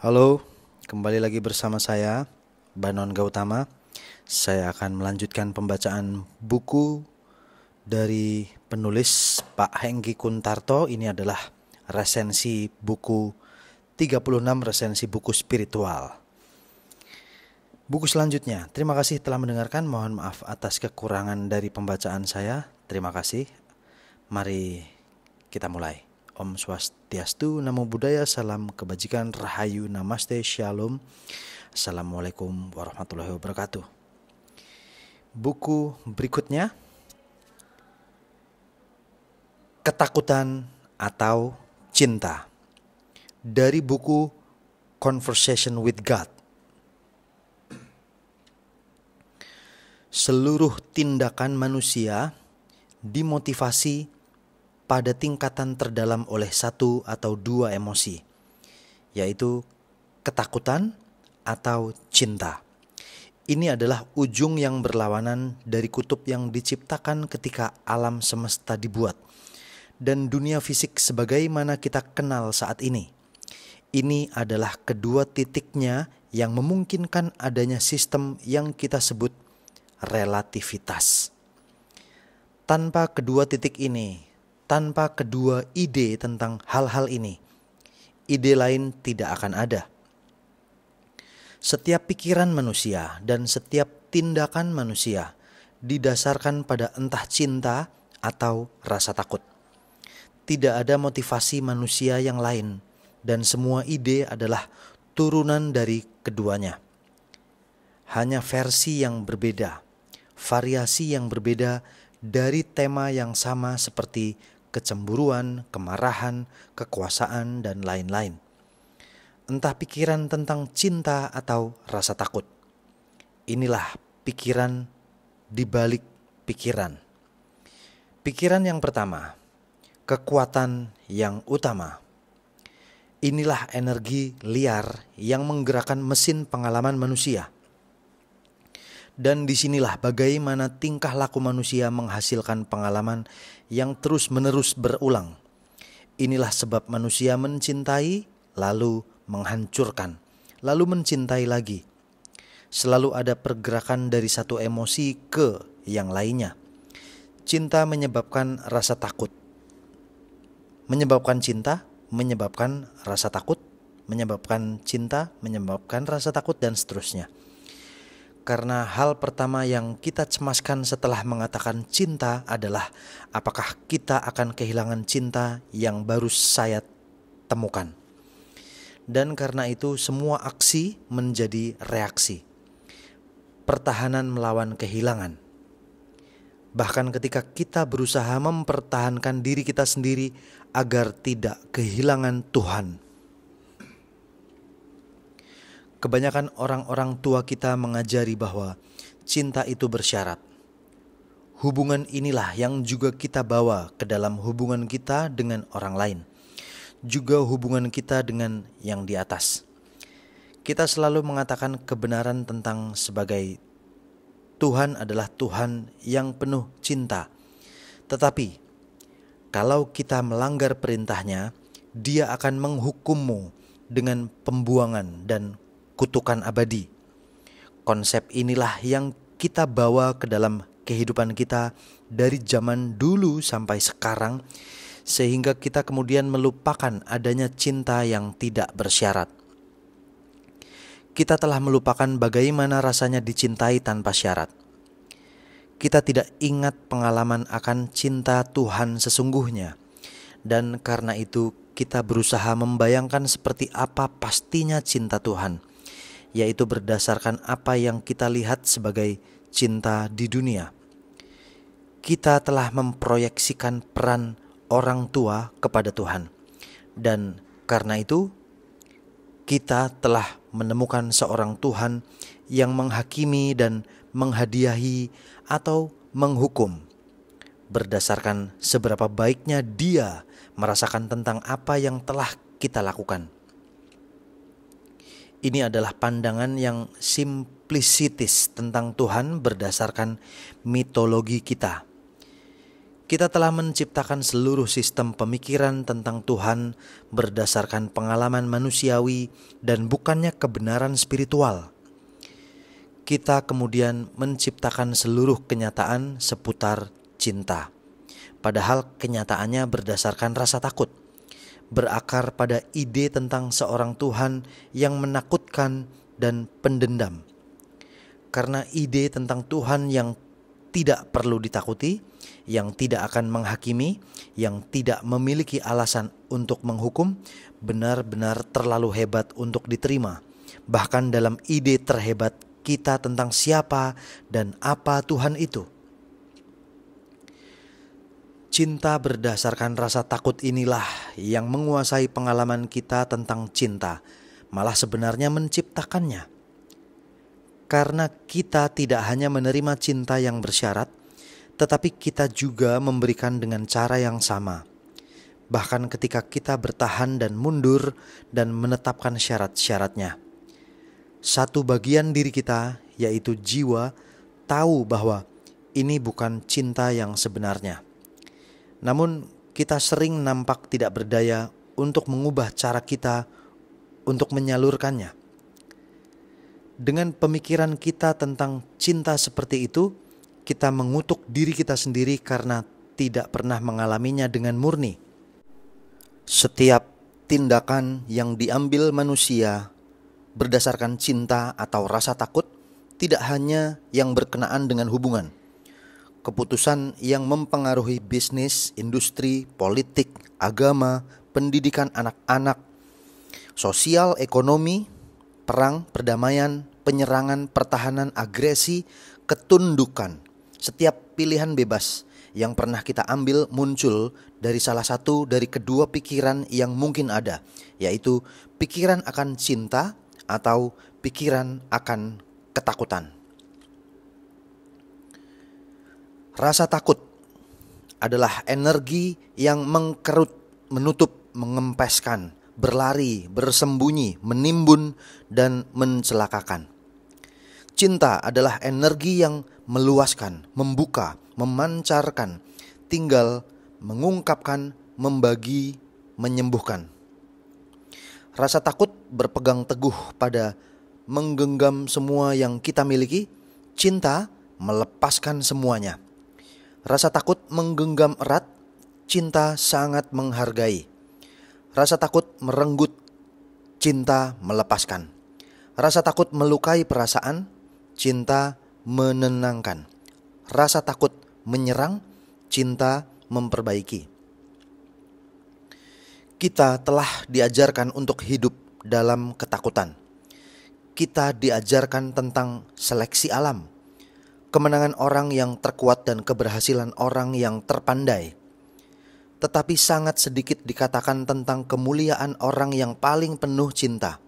Halo, kembali lagi bersama saya, Banon Gautama. Saya akan melanjutkan pembacaan buku dari penulis Pak Hengki Kuntarto. Ini adalah resensi buku 36 resensi buku spiritual. Buku selanjutnya, terima kasih telah mendengarkan. Mohon maaf atas kekurangan dari pembacaan saya. Terima kasih. Mari kita mulai. Om Swastiastu, Namo Buddhaya, Salam Kebajikan, Rahayu, Namaste, Shalom. Assalamualaikum warahmatullahi wabarakatuh. Buku berikutnya, Ketakutan atau Cinta, dari buku Conversation with God. seluruh tindakan manusia dimotivasi pada tingkatan terdalam oleh satu atau dua emosi, yaitu ketakutan atau cinta. Ini adalah ujung yang berlawanan dari kutub yang diciptakan ketika alam semesta dibuat dan dunia fisik sebagaimana kita kenal saat ini. Ini adalah kedua titiknya yang memungkinkan adanya sistem yang kita sebut relativitas. Tanpa kedua titik ini, tanpa kedua ide tentang hal-hal ini, ide lain tidak akan ada. Setiap pikiran manusia dan setiap tindakan manusia didasarkan pada entah cinta atau rasa takut. Tidak ada motivasi manusia yang lain, dan semua ide adalah turunan dari keduanya. Hanya versi yang berbeda, variasi yang berbeda dari tema yang sama seperti kecemburuan, kemarahan, kekuasaan, dan lain-lain. Entah pikiran tentang cinta atau rasa takut. Inilah pikiran di balik pikiran. Pikiran yang pertama, kekuatan yang utama. Inilah energi liar yang menggerakkan mesin pengalaman manusia dan disinilah bagaimana tingkah laku manusia menghasilkan pengalaman yang terus-menerus berulang. Inilah sebab manusia mencintai, lalu menghancurkan, lalu mencintai lagi. Selalu ada pergerakan dari satu emosi ke yang lainnya. Cinta menyebabkan rasa takut, menyebabkan cinta, menyebabkan rasa takut, menyebabkan cinta, menyebabkan rasa takut, dan seterusnya. Karena hal pertama yang kita cemaskan setelah mengatakan cinta adalah apakah kita akan kehilangan cinta yang baru saya temukan. Dan karena itu semua aksi menjadi reaksi. Pertahanan melawan kehilangan. Bahkan ketika kita berusaha mempertahankan diri kita sendiri agar tidak kehilangan Tuhan. Kebanyakan orang-orang tua kita mengajari bahwa cinta itu bersyarat. Hubungan inilah yang juga kita bawa ke dalam hubungan kita dengan orang lain, juga hubungan kita dengan yang di atas. Kita selalu mengatakan kebenaran tentang sebagai Tuhan adalah Tuhan yang penuh cinta. Tetapi kalau kita melanggar perintahnya, Dia akan menghukummu dengan pembuangan dan kutukan abadi. Konsep inilah yang kita bawa ke dalam kehidupan kita dari zaman dulu sampai sekarang, sehingga kita kemudian melupakan adanya cinta yang tidak bersyarat. Kita telah melupakan bagaimana rasanya dicintai tanpa syarat. Kita tidak ingat pengalaman akan cinta Tuhan sesungguhnya, dan karena itu kita berusaha membayangkan seperti apa pastinya cinta Tuhan yaitu berdasarkan apa yang kita lihat sebagai cinta di dunia. Kita telah memproyeksikan peran orang tua kepada Tuhan, dan karena itu kita telah menemukan seorang Tuhan yang menghakimi dan menghadiahi atau menghukum berdasarkan seberapa baiknya dia merasakan tentang apa yang telah kita lakukan. Ini adalah pandangan yang simplicitis tentang Tuhan berdasarkan mitologi kita. Kita telah menciptakan seluruh sistem pemikiran tentang Tuhan berdasarkan pengalaman manusiawi dan bukannya kebenaran spiritual. Kita kemudian menciptakan seluruh kenyataan seputar cinta, padahal kenyataannya berdasarkan rasa takut berakar pada ide tentang seorang Tuhan yang menakutkan dan pendendam. Karena ide tentang Tuhan yang tidak perlu ditakuti, yang tidak akan menghakimi, yang tidak memiliki alasan untuk menghukum, benar-benar terlalu hebat untuk diterima. Bahkan dalam ide terhebat kita tentang siapa dan apa Tuhan itu Cinta berdasarkan rasa takut inilah yang menguasai pengalaman kita tentang cinta, malah sebenarnya menciptakannya. Karena kita tidak hanya menerima cinta yang bersyarat, tetapi kita juga memberikan dengan cara yang sama. Bahkan ketika kita bertahan dan mundur dan menetapkan syarat-syaratnya. Satu bagian diri kita, yaitu jiwa, tahu bahwa ini bukan cinta yang sebenarnya namun kita sering nampak tidak berdaya untuk mengubah cara kita untuk menyalurkannya. Dengan pemikiran kita tentang cinta seperti itu, kita mengutuk diri kita sendiri karena tidak pernah mengalaminya dengan murni. Setiap tindakan yang diambil manusia berdasarkan cinta atau rasa takut tidak hanya yang berkenaan dengan hubungan keputusan yang mempengaruhi bisnis, industri, politik, agama, pendidikan anak-anak, sosial, ekonomi, perang, perdamaian, penyerangan, pertahanan, agresi, ketundukan. Setiap pilihan bebas yang pernah kita ambil muncul dari salah satu dari kedua pikiran yang mungkin ada, yaitu pikiran akan cinta atau pikiran akan ketakutan. Rasa takut adalah energi yang mengkerut, menutup, mengempeskan, berlari, bersembunyi, menimbun, dan mencelakakan. Cinta adalah energi yang meluaskan, membuka, memancarkan, tinggal, mengungkapkan, membagi, menyembuhkan. Rasa takut berpegang teguh pada menggenggam semua yang kita miliki, cinta melepaskan semuanya. Rasa takut menggenggam erat, cinta sangat menghargai. Rasa takut merenggut, cinta melepaskan. Rasa takut melukai perasaan, cinta menenangkan. Rasa takut menyerang, cinta memperbaiki. Kita telah diajarkan untuk hidup dalam ketakutan. Kita diajarkan tentang seleksi alam, kemenangan orang yang terkuat dan keberhasilan orang yang terpandai. Tetapi sangat sedikit dikatakan tentang kemuliaan orang yang paling penuh cinta.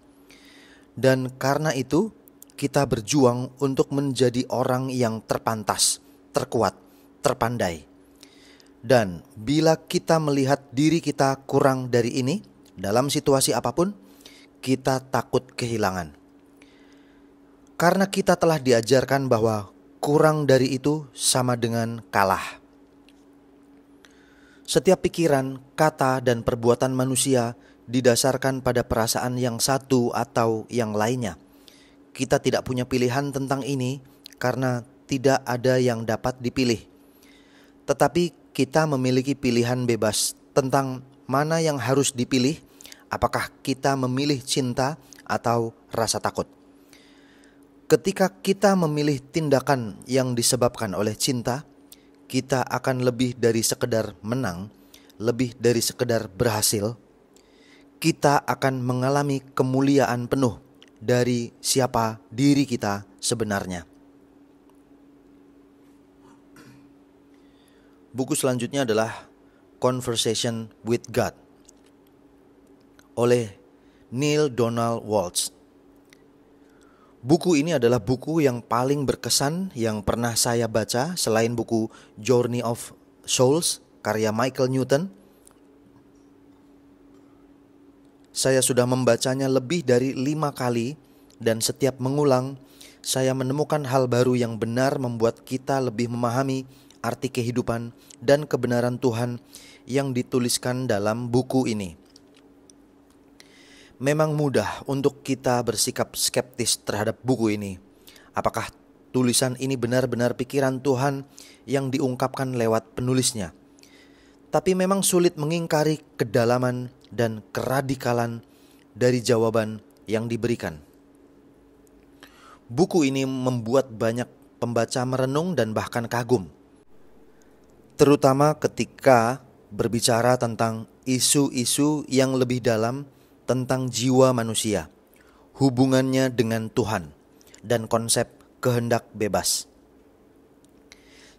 Dan karena itu, kita berjuang untuk menjadi orang yang terpantas, terkuat, terpandai. Dan bila kita melihat diri kita kurang dari ini, dalam situasi apapun, kita takut kehilangan karena kita telah diajarkan bahwa kurang dari itu sama dengan kalah. Setiap pikiran, kata, dan perbuatan manusia didasarkan pada perasaan yang satu atau yang lainnya. Kita tidak punya pilihan tentang ini karena tidak ada yang dapat dipilih, tetapi kita memiliki pilihan bebas tentang mana yang harus dipilih. Apakah kita memilih cinta atau rasa takut? Ketika kita memilih tindakan yang disebabkan oleh cinta, kita akan lebih dari sekedar menang, lebih dari sekedar berhasil. Kita akan mengalami kemuliaan penuh dari siapa diri kita sebenarnya. Buku selanjutnya adalah Conversation with God oleh Neil Donald Walsh. Buku ini adalah buku yang paling berkesan yang pernah saya baca selain buku Journey of Souls karya Michael Newton. Saya sudah membacanya lebih dari lima kali dan setiap mengulang saya menemukan hal baru yang benar membuat kita lebih memahami arti kehidupan dan kebenaran Tuhan yang dituliskan dalam buku ini. Memang mudah untuk kita bersikap skeptis terhadap buku ini. Apakah tulisan ini benar-benar pikiran Tuhan yang diungkapkan lewat penulisnya? Tapi memang sulit mengingkari kedalaman dan keradikalan dari jawaban yang diberikan. Buku ini membuat banyak pembaca merenung dan bahkan kagum, terutama ketika berbicara tentang isu-isu yang lebih dalam tentang jiwa manusia, hubungannya dengan Tuhan, dan konsep kehendak bebas.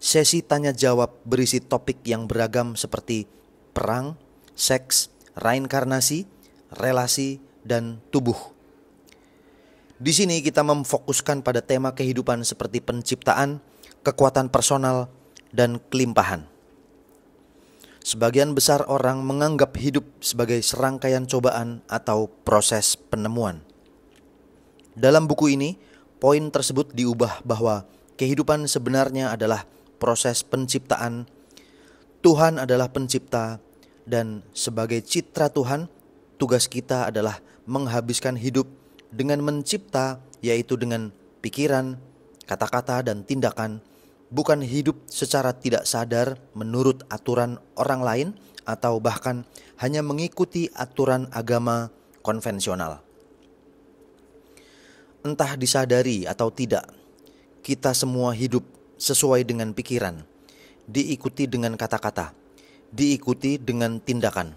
Sesi tanya jawab berisi topik yang beragam seperti perang, seks, reinkarnasi, relasi, dan tubuh. Di sini kita memfokuskan pada tema kehidupan seperti penciptaan, kekuatan personal, dan kelimpahan. Sebagian besar orang menganggap hidup sebagai serangkaian cobaan atau proses penemuan. Dalam buku ini, poin tersebut diubah bahwa kehidupan sebenarnya adalah proses penciptaan. Tuhan adalah pencipta, dan sebagai citra Tuhan, tugas kita adalah menghabiskan hidup dengan mencipta, yaitu dengan pikiran, kata-kata, dan tindakan bukan hidup secara tidak sadar menurut aturan orang lain atau bahkan hanya mengikuti aturan agama konvensional. Entah disadari atau tidak, kita semua hidup sesuai dengan pikiran, diikuti dengan kata-kata, diikuti dengan tindakan.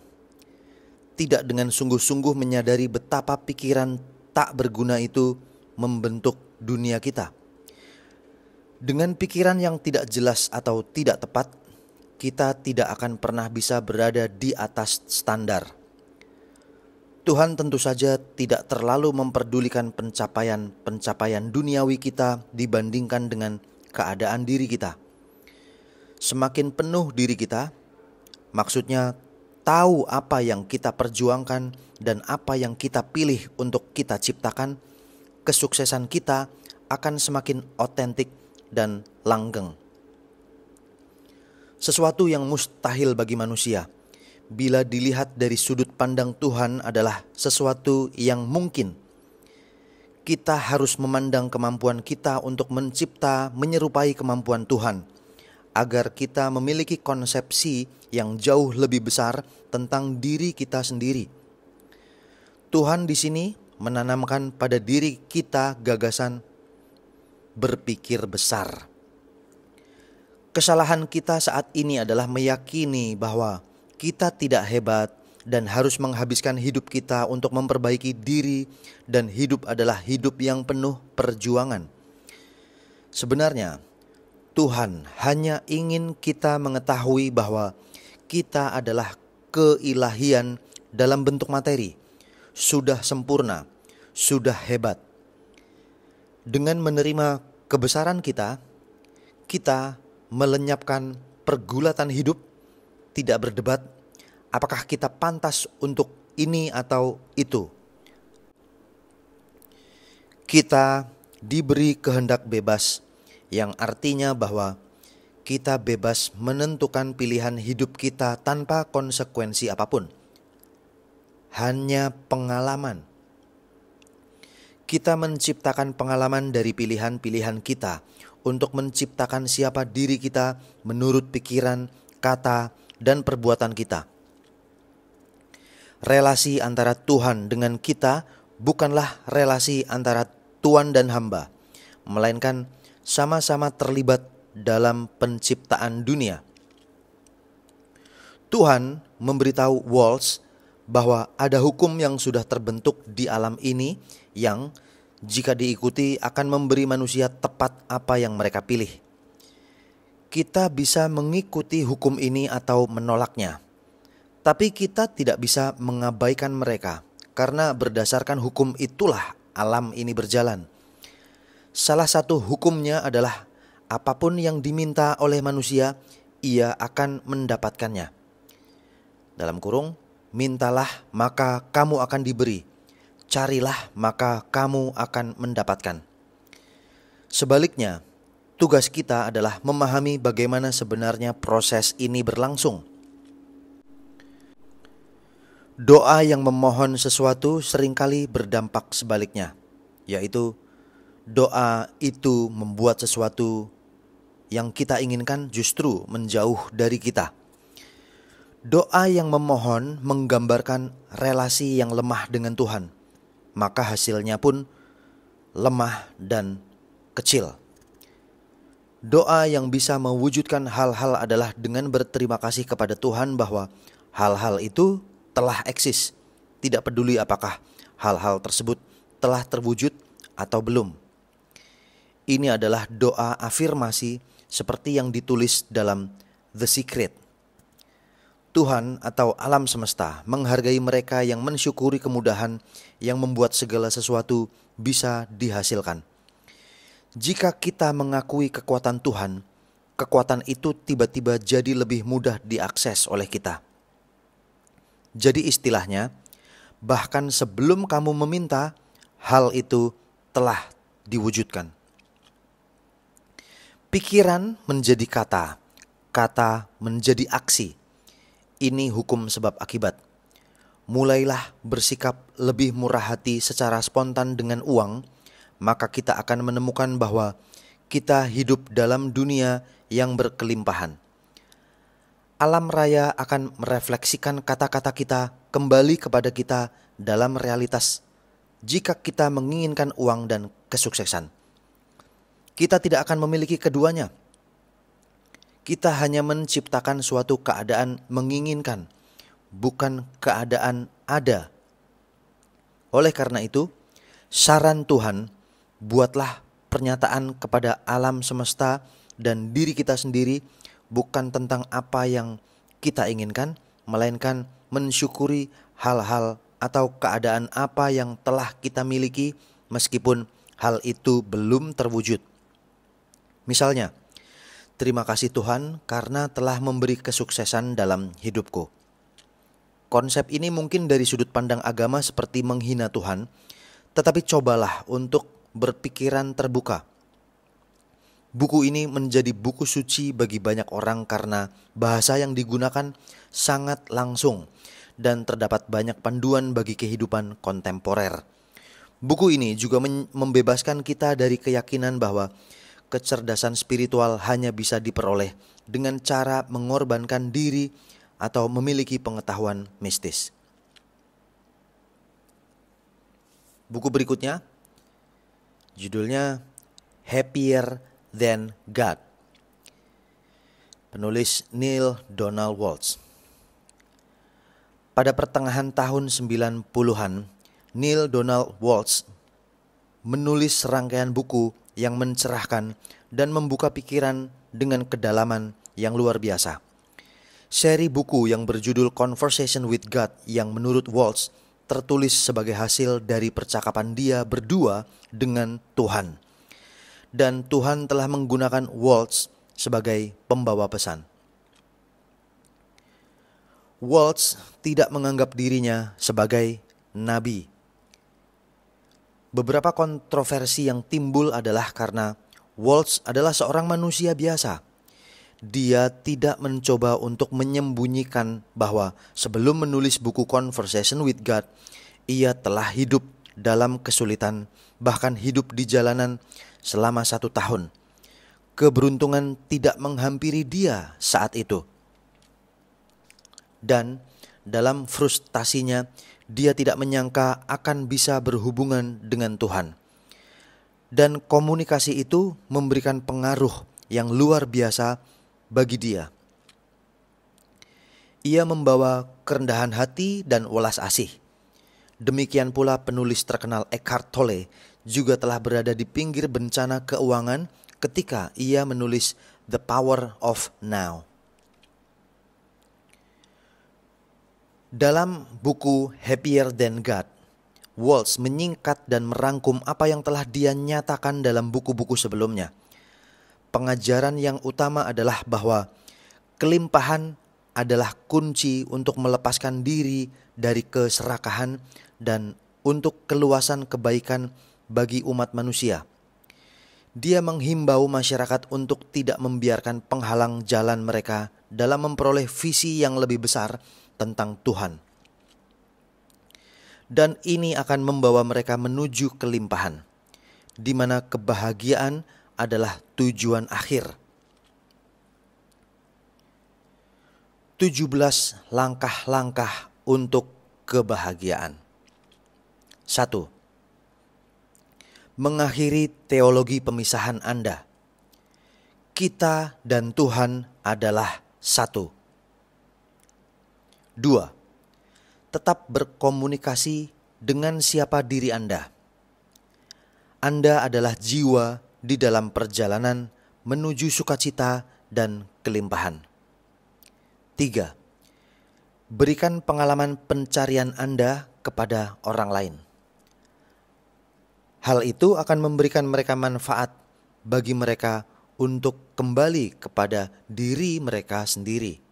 Tidak dengan sungguh-sungguh menyadari betapa pikiran tak berguna itu membentuk dunia kita dengan pikiran yang tidak jelas atau tidak tepat, kita tidak akan pernah bisa berada di atas standar. Tuhan tentu saja tidak terlalu memperdulikan pencapaian-pencapaian duniawi kita dibandingkan dengan keadaan diri kita. Semakin penuh diri kita, maksudnya tahu apa yang kita perjuangkan dan apa yang kita pilih untuk kita ciptakan, kesuksesan kita akan semakin otentik dan langgeng. Sesuatu yang mustahil bagi manusia bila dilihat dari sudut pandang Tuhan adalah sesuatu yang mungkin. Kita harus memandang kemampuan kita untuk mencipta menyerupai kemampuan Tuhan, agar kita memiliki konsepsi yang jauh lebih besar tentang diri kita sendiri. Tuhan di sini menanamkan pada diri kita gagasan berpikir besar. Kesalahan kita saat ini adalah meyakini bahwa kita tidak hebat dan harus menghabiskan hidup kita untuk memperbaiki diri, dan hidup adalah hidup yang penuh perjuangan. Sebenarnya, Tuhan hanya ingin kita mengetahui bahwa kita adalah keilahian dalam bentuk materi, sudah sempurna, sudah hebat. Dengan menerima kebesaran kita, kita melenyapkan pergulatan hidup, tidak berdebat apakah kita pantas untuk ini atau itu. Kita diberi kehendak bebas, yang artinya bahwa kita bebas menentukan pilihan hidup kita tanpa konsekuensi apapun, hanya pengalaman kita menciptakan pengalaman dari pilihan-pilihan kita untuk menciptakan siapa diri kita menurut pikiran, kata, dan perbuatan kita. Relasi antara Tuhan dengan kita bukanlah relasi antara Tuhan dan hamba, melainkan sama-sama terlibat dalam penciptaan dunia. Tuhan memberitahu Walsh bahwa ada hukum yang sudah terbentuk di alam ini yang jika diikuti akan memberi manusia tepat apa yang mereka pilih. Kita bisa mengikuti hukum ini atau menolaknya, tapi kita tidak bisa mengabaikan mereka karena berdasarkan hukum itulah alam ini berjalan. Salah satu hukumnya adalah apapun yang diminta oleh manusia, ia akan mendapatkannya. Dalam kurung, mintalah maka kamu akan diberi carilah maka kamu akan mendapatkan. Sebaliknya, tugas kita adalah memahami bagaimana sebenarnya proses ini berlangsung. Doa yang memohon sesuatu seringkali berdampak sebaliknya, yaitu doa itu membuat sesuatu yang kita inginkan justru menjauh dari kita. Doa yang memohon menggambarkan relasi yang lemah dengan Tuhan maka hasilnya pun lemah dan kecil. Doa yang bisa mewujudkan hal-hal adalah dengan berterima kasih kepada Tuhan bahwa hal-hal itu telah eksis, tidak peduli apakah hal-hal tersebut telah terwujud atau belum. Ini adalah doa afirmasi seperti yang ditulis dalam The Secret. Tuhan atau alam semesta menghargai mereka yang mensyukuri kemudahan yang membuat segala sesuatu bisa dihasilkan. Jika kita mengakui kekuatan Tuhan, kekuatan itu tiba-tiba jadi lebih mudah diakses oleh kita. Jadi, istilahnya, bahkan sebelum kamu meminta, hal itu telah diwujudkan. Pikiran menjadi kata, kata menjadi aksi ini hukum sebab akibat. Mulailah bersikap lebih murah hati secara spontan dengan uang, maka kita akan menemukan bahwa kita hidup dalam dunia yang berkelimpahan. Alam raya akan merefleksikan kata-kata kita kembali kepada kita dalam realitas jika kita menginginkan uang dan kesuksesan. Kita tidak akan memiliki keduanya kita hanya menciptakan suatu keadaan menginginkan, bukan keadaan ada. Oleh karena itu, saran Tuhan, buatlah pernyataan kepada alam semesta dan diri kita sendiri bukan tentang apa yang kita inginkan, melainkan mensyukuri hal-hal atau keadaan apa yang telah kita miliki, meskipun hal itu belum terwujud. Misalnya, Terima kasih Tuhan karena telah memberi kesuksesan dalam hidupku. Konsep ini mungkin dari sudut pandang agama seperti menghina Tuhan, tetapi cobalah untuk berpikiran terbuka. Buku ini menjadi buku suci bagi banyak orang karena bahasa yang digunakan sangat langsung dan terdapat banyak panduan bagi kehidupan kontemporer. Buku ini juga membebaskan kita dari keyakinan bahwa kecerdasan spiritual hanya bisa diperoleh dengan cara mengorbankan diri atau memiliki pengetahuan mistis. Buku berikutnya judulnya Happier Than God. Penulis Neil Donald Waltz. Pada pertengahan tahun 90-an, Neil Donald Waltz menulis serangkaian buku yang mencerahkan dan membuka pikiran dengan kedalaman yang luar biasa. Seri buku yang berjudul Conversation with God yang menurut Waltz tertulis sebagai hasil dari percakapan dia berdua dengan Tuhan. Dan Tuhan telah menggunakan Waltz sebagai pembawa pesan. Waltz tidak menganggap dirinya sebagai nabi Beberapa kontroversi yang timbul adalah karena Waltz adalah seorang manusia biasa. Dia tidak mencoba untuk menyembunyikan bahwa sebelum menulis buku Conversation with God, ia telah hidup dalam kesulitan, bahkan hidup di jalanan selama satu tahun. Keberuntungan tidak menghampiri dia saat itu, dan dalam frustasinya, dia tidak menyangka akan bisa berhubungan dengan Tuhan. Dan komunikasi itu memberikan pengaruh yang luar biasa bagi dia. Ia membawa kerendahan hati dan welas asih. Demikian pula penulis terkenal Eckhart Tolle juga telah berada di pinggir bencana keuangan ketika ia menulis The Power of Now. Dalam buku Happier Than God, Waltz menyingkat dan merangkum apa yang telah dia nyatakan dalam buku-buku sebelumnya. Pengajaran yang utama adalah bahwa kelimpahan adalah kunci untuk melepaskan diri dari keserakahan dan untuk keluasan kebaikan bagi umat manusia. Dia menghimbau masyarakat untuk tidak membiarkan penghalang jalan mereka dalam memperoleh visi yang lebih besar tentang Tuhan. Dan ini akan membawa mereka menuju kelimpahan, di mana kebahagiaan adalah tujuan akhir. 17 langkah-langkah untuk kebahagiaan. 1. Mengakhiri teologi pemisahan Anda. Kita dan Tuhan adalah satu. 2. Tetap berkomunikasi dengan siapa diri Anda. Anda adalah jiwa di dalam perjalanan menuju sukacita dan kelimpahan. 3. Berikan pengalaman pencarian Anda kepada orang lain. Hal itu akan memberikan mereka manfaat bagi mereka untuk kembali kepada diri mereka sendiri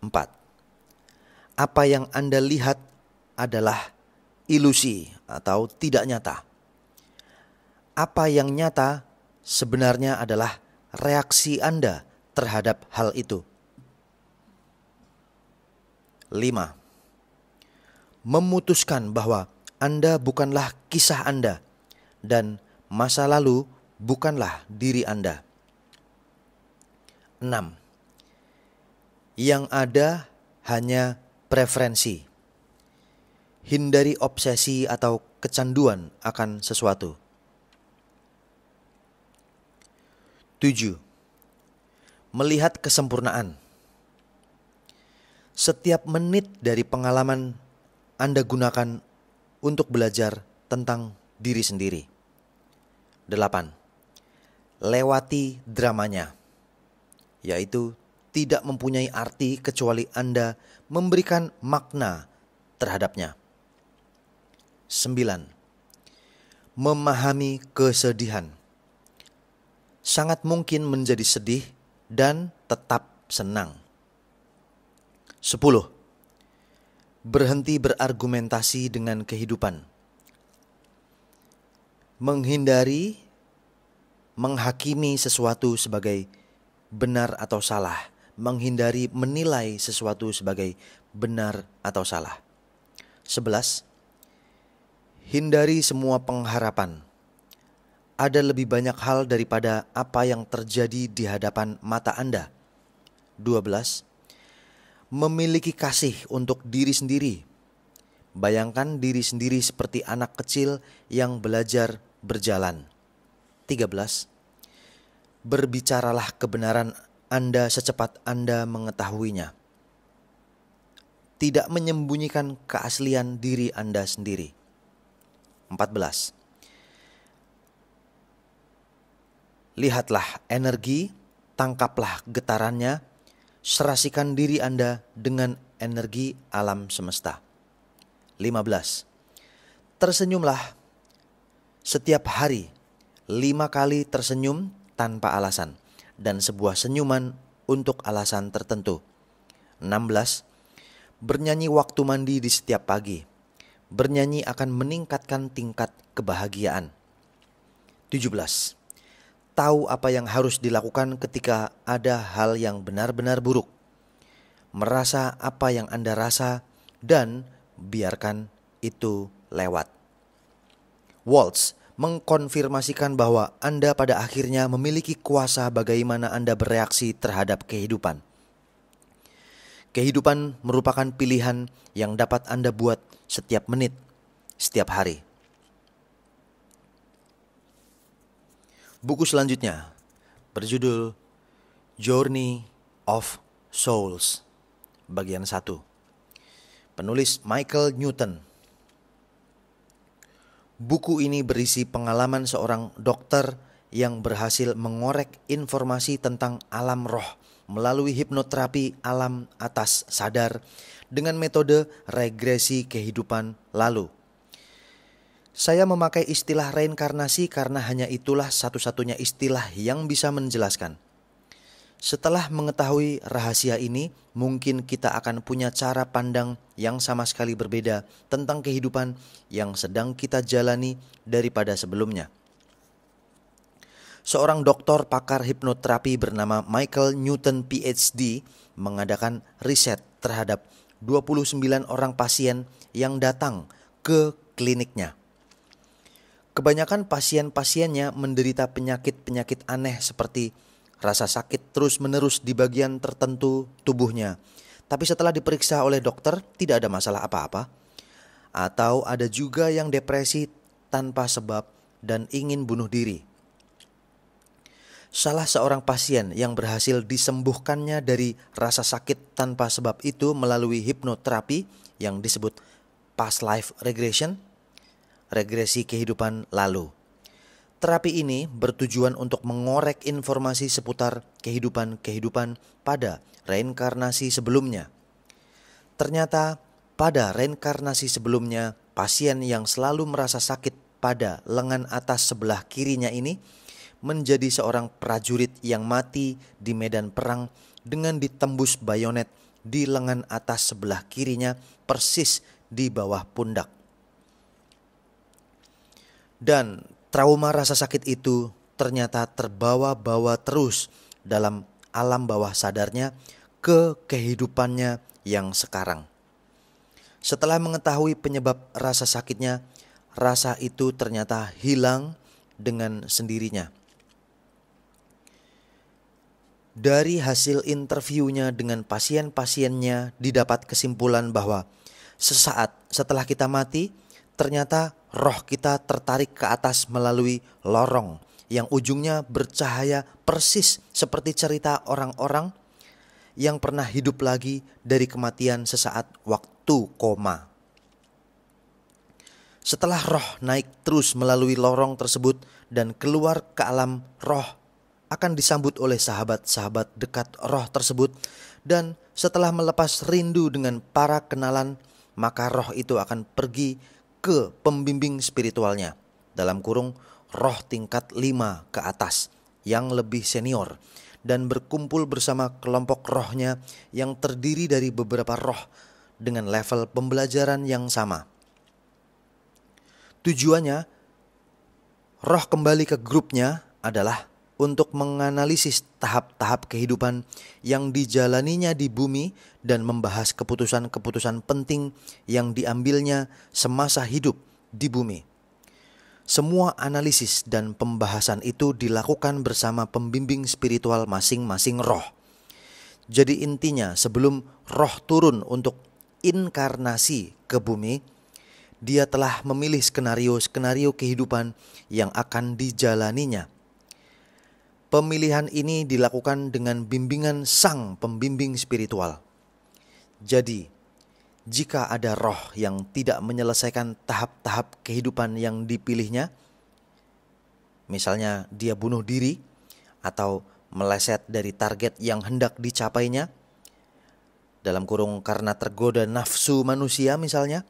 4. Apa yang Anda lihat adalah ilusi atau tidak nyata. Apa yang nyata sebenarnya adalah reaksi Anda terhadap hal itu. 5. Memutuskan bahwa Anda bukanlah kisah Anda dan masa lalu bukanlah diri Anda. 6 yang ada hanya preferensi. Hindari obsesi atau kecanduan akan sesuatu. 7. Melihat kesempurnaan. Setiap menit dari pengalaman Anda gunakan untuk belajar tentang diri sendiri. 8. Lewati dramanya, yaitu tidak mempunyai arti kecuali Anda memberikan makna terhadapnya. 9. Memahami kesedihan sangat mungkin menjadi sedih dan tetap senang. 10. Berhenti berargumentasi dengan kehidupan. Menghindari menghakimi sesuatu sebagai benar atau salah menghindari menilai sesuatu sebagai benar atau salah. 11. Hindari semua pengharapan. Ada lebih banyak hal daripada apa yang terjadi di hadapan mata Anda. 12. Memiliki kasih untuk diri sendiri. Bayangkan diri sendiri seperti anak kecil yang belajar berjalan. 13. Berbicaralah kebenaran anda secepat Anda mengetahuinya. Tidak menyembunyikan keaslian diri Anda sendiri. 14. Lihatlah energi, tangkaplah getarannya, serasikan diri Anda dengan energi alam semesta. 15. Tersenyumlah setiap hari, lima kali tersenyum tanpa alasan dan sebuah senyuman untuk alasan tertentu. 16. Bernyanyi waktu mandi di setiap pagi. Bernyanyi akan meningkatkan tingkat kebahagiaan. 17. Tahu apa yang harus dilakukan ketika ada hal yang benar-benar buruk. Merasa apa yang Anda rasa dan biarkan itu lewat. Waltz mengkonfirmasikan bahwa Anda pada akhirnya memiliki kuasa bagaimana Anda bereaksi terhadap kehidupan. Kehidupan merupakan pilihan yang dapat Anda buat setiap menit, setiap hari. Buku selanjutnya berjudul Journey of Souls bagian 1. Penulis Michael Newton Buku ini berisi pengalaman seorang dokter yang berhasil mengorek informasi tentang alam roh melalui hipnoterapi alam atas sadar dengan metode regresi kehidupan lalu. Saya memakai istilah reinkarnasi karena hanya itulah satu-satunya istilah yang bisa menjelaskan setelah mengetahui rahasia ini, mungkin kita akan punya cara pandang yang sama sekali berbeda tentang kehidupan yang sedang kita jalani daripada sebelumnya. Seorang dokter pakar hipnoterapi bernama Michael Newton PhD mengadakan riset terhadap 29 orang pasien yang datang ke kliniknya. Kebanyakan pasien-pasiennya menderita penyakit-penyakit aneh seperti rasa sakit terus-menerus di bagian tertentu tubuhnya. Tapi setelah diperiksa oleh dokter, tidak ada masalah apa-apa. Atau ada juga yang depresi tanpa sebab dan ingin bunuh diri. Salah seorang pasien yang berhasil disembuhkannya dari rasa sakit tanpa sebab itu melalui hipnoterapi yang disebut past life regression, regresi kehidupan lalu. Terapi ini bertujuan untuk mengorek informasi seputar kehidupan-kehidupan pada reinkarnasi sebelumnya. Ternyata, pada reinkarnasi sebelumnya, pasien yang selalu merasa sakit pada lengan atas sebelah kirinya ini menjadi seorang prajurit yang mati di medan perang dengan ditembus bayonet di lengan atas sebelah kirinya persis di bawah pundak. Dan Trauma rasa sakit itu ternyata terbawa-bawa terus dalam alam bawah sadarnya ke kehidupannya yang sekarang. Setelah mengetahui penyebab rasa sakitnya, rasa itu ternyata hilang dengan sendirinya. Dari hasil interviewnya dengan pasien-pasiennya didapat kesimpulan bahwa sesaat setelah kita mati, ternyata roh kita tertarik ke atas melalui lorong yang ujungnya bercahaya persis seperti cerita orang-orang yang pernah hidup lagi dari kematian sesaat waktu koma. Setelah roh naik terus melalui lorong tersebut dan keluar ke alam roh, akan disambut oleh sahabat-sahabat dekat roh tersebut, dan setelah melepas rindu dengan para kenalan, maka roh itu akan pergi ke pembimbing spiritualnya dalam kurung roh tingkat 5 ke atas yang lebih senior dan berkumpul bersama kelompok rohnya yang terdiri dari beberapa roh dengan level pembelajaran yang sama. Tujuannya, roh kembali ke grupnya adalah untuk menganalisis tahap-tahap kehidupan yang dijalaninya di bumi dan membahas keputusan-keputusan penting yang diambilnya semasa hidup di bumi. Semua analisis dan pembahasan itu dilakukan bersama pembimbing spiritual masing-masing roh. Jadi, intinya, sebelum roh turun untuk inkarnasi ke bumi, dia telah memilih skenario-skenario kehidupan yang akan dijalaninya. Pemilihan ini dilakukan dengan bimbingan sang pembimbing spiritual. Jadi, jika ada roh yang tidak menyelesaikan tahap-tahap kehidupan yang dipilihnya, misalnya dia bunuh diri atau meleset dari target yang hendak dicapainya, dalam kurung karena tergoda nafsu manusia misalnya,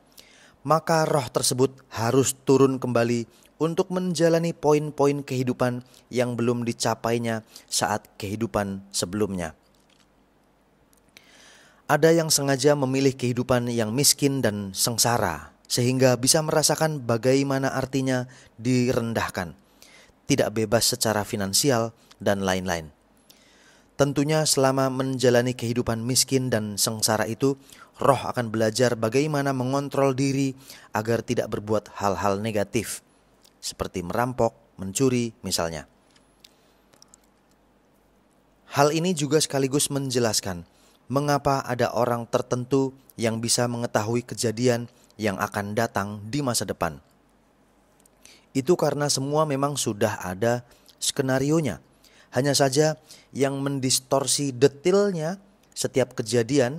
maka roh tersebut harus turun kembali untuk menjalani poin-poin kehidupan yang belum dicapainya saat kehidupan sebelumnya. Ada yang sengaja memilih kehidupan yang miskin dan sengsara, sehingga bisa merasakan bagaimana artinya direndahkan, tidak bebas secara finansial, dan lain-lain. Tentunya, selama menjalani kehidupan miskin dan sengsara itu, roh akan belajar bagaimana mengontrol diri agar tidak berbuat hal-hal negatif, seperti merampok, mencuri, misalnya. Hal ini juga sekaligus menjelaskan mengapa ada orang tertentu yang bisa mengetahui kejadian yang akan datang di masa depan. Itu karena semua memang sudah ada skenarionya. Hanya saja yang mendistorsi detilnya setiap kejadian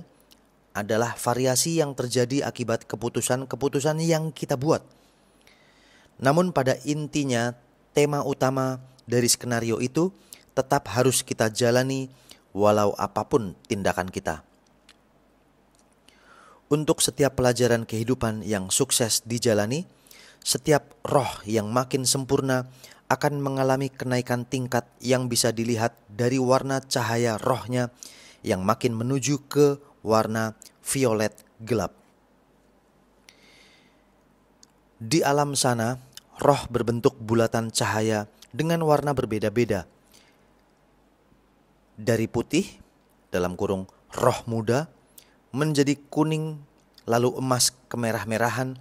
adalah variasi yang terjadi akibat keputusan-keputusan yang kita buat. Namun pada intinya tema utama dari skenario itu tetap harus kita jalani walau apapun tindakan kita. Untuk setiap pelajaran kehidupan yang sukses dijalani, setiap roh yang makin sempurna akan mengalami kenaikan tingkat yang bisa dilihat dari warna cahaya rohnya yang makin menuju ke warna violet gelap. Di alam sana, roh berbentuk bulatan cahaya dengan warna berbeda-beda dari putih dalam kurung roh muda menjadi kuning lalu emas kemerah-merahan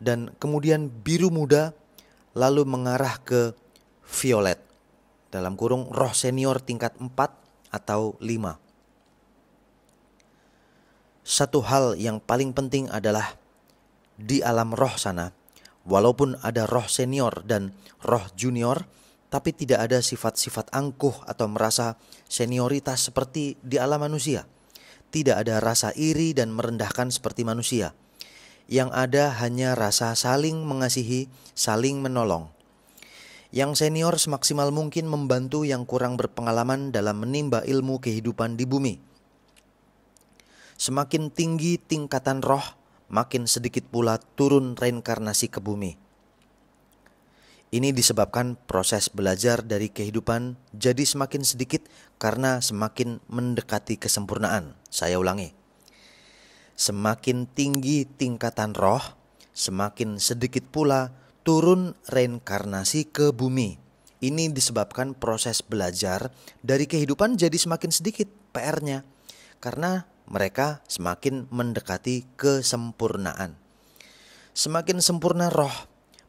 dan kemudian biru muda lalu mengarah ke violet dalam kurung roh senior tingkat 4 atau 5. Satu hal yang paling penting adalah di alam roh sana, walaupun ada roh senior dan roh junior, tapi tidak ada sifat-sifat angkuh atau merasa senioritas seperti di alam manusia. Tidak ada rasa iri dan merendahkan seperti manusia. Yang ada hanya rasa saling mengasihi, saling menolong. Yang senior semaksimal mungkin membantu yang kurang berpengalaman dalam menimba ilmu kehidupan di bumi. Semakin tinggi tingkatan roh, makin sedikit pula turun reinkarnasi ke bumi. Ini disebabkan proses belajar dari kehidupan jadi semakin sedikit karena semakin mendekati kesempurnaan. Saya ulangi. Semakin tinggi tingkatan roh, semakin sedikit pula turun reinkarnasi ke bumi. Ini disebabkan proses belajar dari kehidupan jadi semakin sedikit PR-nya. Karena mereka semakin mendekati kesempurnaan. Semakin sempurna roh,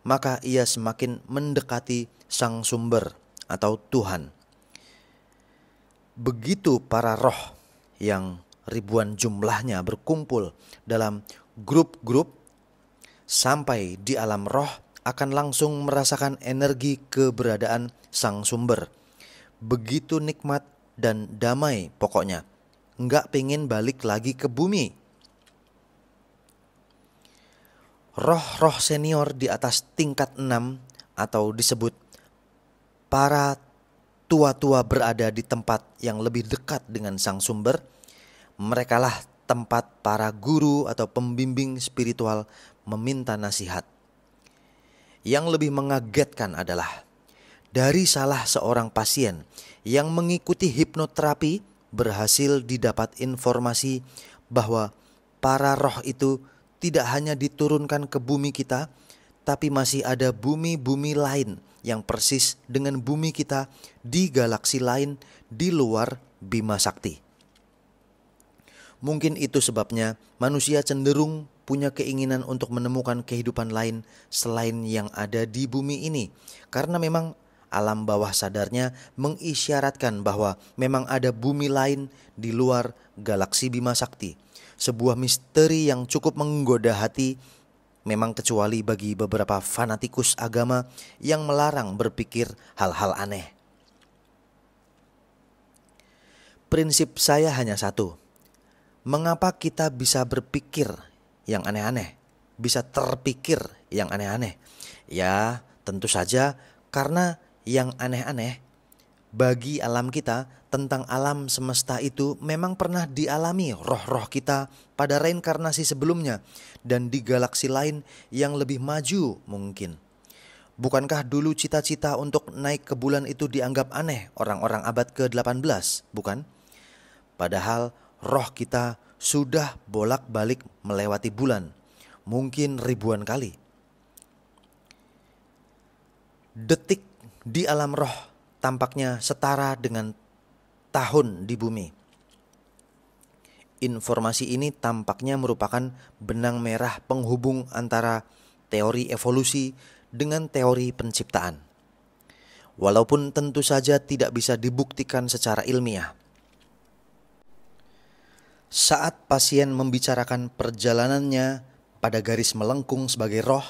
maka ia semakin mendekati sang sumber atau Tuhan. Begitu para roh yang ribuan jumlahnya berkumpul dalam grup-grup sampai di alam roh akan langsung merasakan energi keberadaan sang sumber. Begitu nikmat dan damai pokoknya. Enggak pengen balik lagi ke bumi. roh-roh senior di atas tingkat 6 atau disebut para tua-tua berada di tempat yang lebih dekat dengan sang sumber, merekalah tempat para guru atau pembimbing spiritual meminta nasihat. Yang lebih mengagetkan adalah dari salah seorang pasien yang mengikuti hipnoterapi berhasil didapat informasi bahwa para roh itu tidak hanya diturunkan ke bumi kita, tapi masih ada bumi-bumi lain yang persis dengan bumi kita di galaksi lain di luar Bima Sakti. Mungkin itu sebabnya manusia cenderung punya keinginan untuk menemukan kehidupan lain selain yang ada di bumi ini, karena memang alam bawah sadarnya mengisyaratkan bahwa memang ada bumi lain di luar galaksi Bima Sakti sebuah misteri yang cukup menggoda hati memang kecuali bagi beberapa fanatikus agama yang melarang berpikir hal-hal aneh. Prinsip saya hanya satu: mengapa kita bisa berpikir yang aneh-aneh, bisa terpikir yang aneh-aneh? Ya, tentu saja karena yang aneh-aneh bagi alam kita tentang alam semesta itu memang pernah dialami roh-roh kita pada reinkarnasi sebelumnya dan di galaksi lain yang lebih maju mungkin. Bukankah dulu cita-cita untuk naik ke bulan itu dianggap aneh orang-orang abad ke-18, bukan? Padahal roh kita sudah bolak-balik melewati bulan, mungkin ribuan kali. Detik di alam roh tampaknya setara dengan tahun di bumi. Informasi ini tampaknya merupakan benang merah penghubung antara teori evolusi dengan teori penciptaan. Walaupun tentu saja tidak bisa dibuktikan secara ilmiah. Saat pasien membicarakan perjalanannya pada garis melengkung sebagai roh,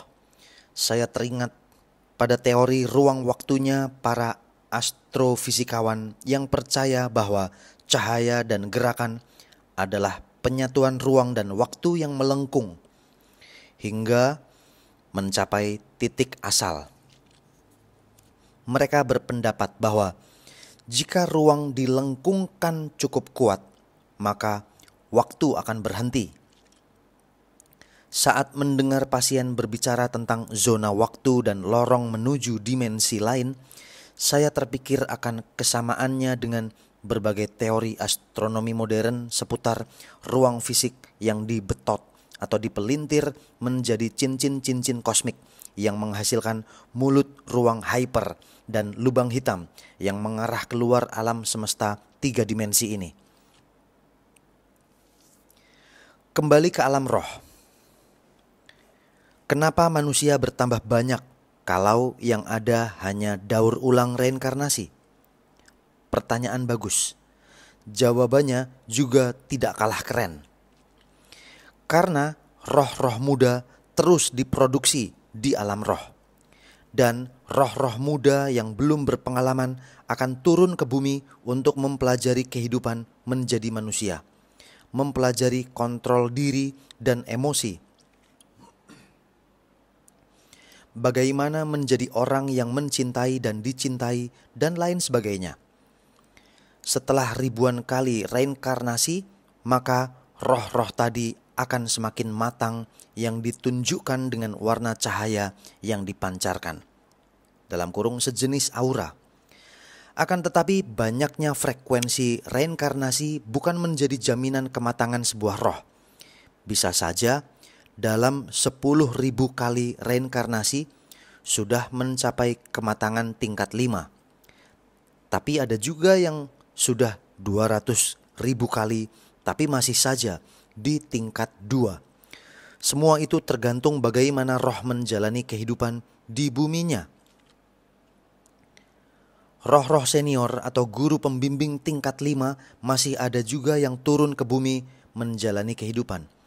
saya teringat pada teori ruang waktunya para astrofisikawan yang percaya bahwa cahaya dan gerakan adalah penyatuan ruang dan waktu yang melengkung hingga mencapai titik asal. Mereka berpendapat bahwa jika ruang dilengkungkan cukup kuat, maka waktu akan berhenti. Saat mendengar pasien berbicara tentang zona waktu dan lorong menuju dimensi lain, saya terpikir akan kesamaannya dengan berbagai teori astronomi modern seputar ruang fisik yang dibetot atau dipelintir menjadi cincin-cincin kosmik yang menghasilkan mulut ruang hyper dan lubang hitam yang mengarah keluar alam semesta tiga dimensi ini. Kembali ke alam roh. Kenapa manusia bertambah banyak kalau yang ada hanya daur ulang reinkarnasi? Pertanyaan bagus. Jawabannya juga tidak kalah keren. Karena roh-roh muda terus diproduksi di alam roh. Dan roh-roh muda yang belum berpengalaman akan turun ke bumi untuk mempelajari kehidupan menjadi manusia. Mempelajari kontrol diri dan emosi bagaimana menjadi orang yang mencintai dan dicintai, dan lain sebagainya. Setelah ribuan kali reinkarnasi, maka roh-roh tadi akan semakin matang yang ditunjukkan dengan warna cahaya yang dipancarkan. Dalam kurung sejenis aura. Akan tetapi banyaknya frekuensi reinkarnasi bukan menjadi jaminan kematangan sebuah roh. Bisa saja dalam 10.000 kali reinkarnasi sudah mencapai kematangan tingkat 5. Tapi ada juga yang sudah 200.000 kali tapi masih saja di tingkat 2. Semua itu tergantung bagaimana roh menjalani kehidupan di buminya. Roh-roh senior atau guru pembimbing tingkat 5 masih ada juga yang turun ke bumi menjalani kehidupan.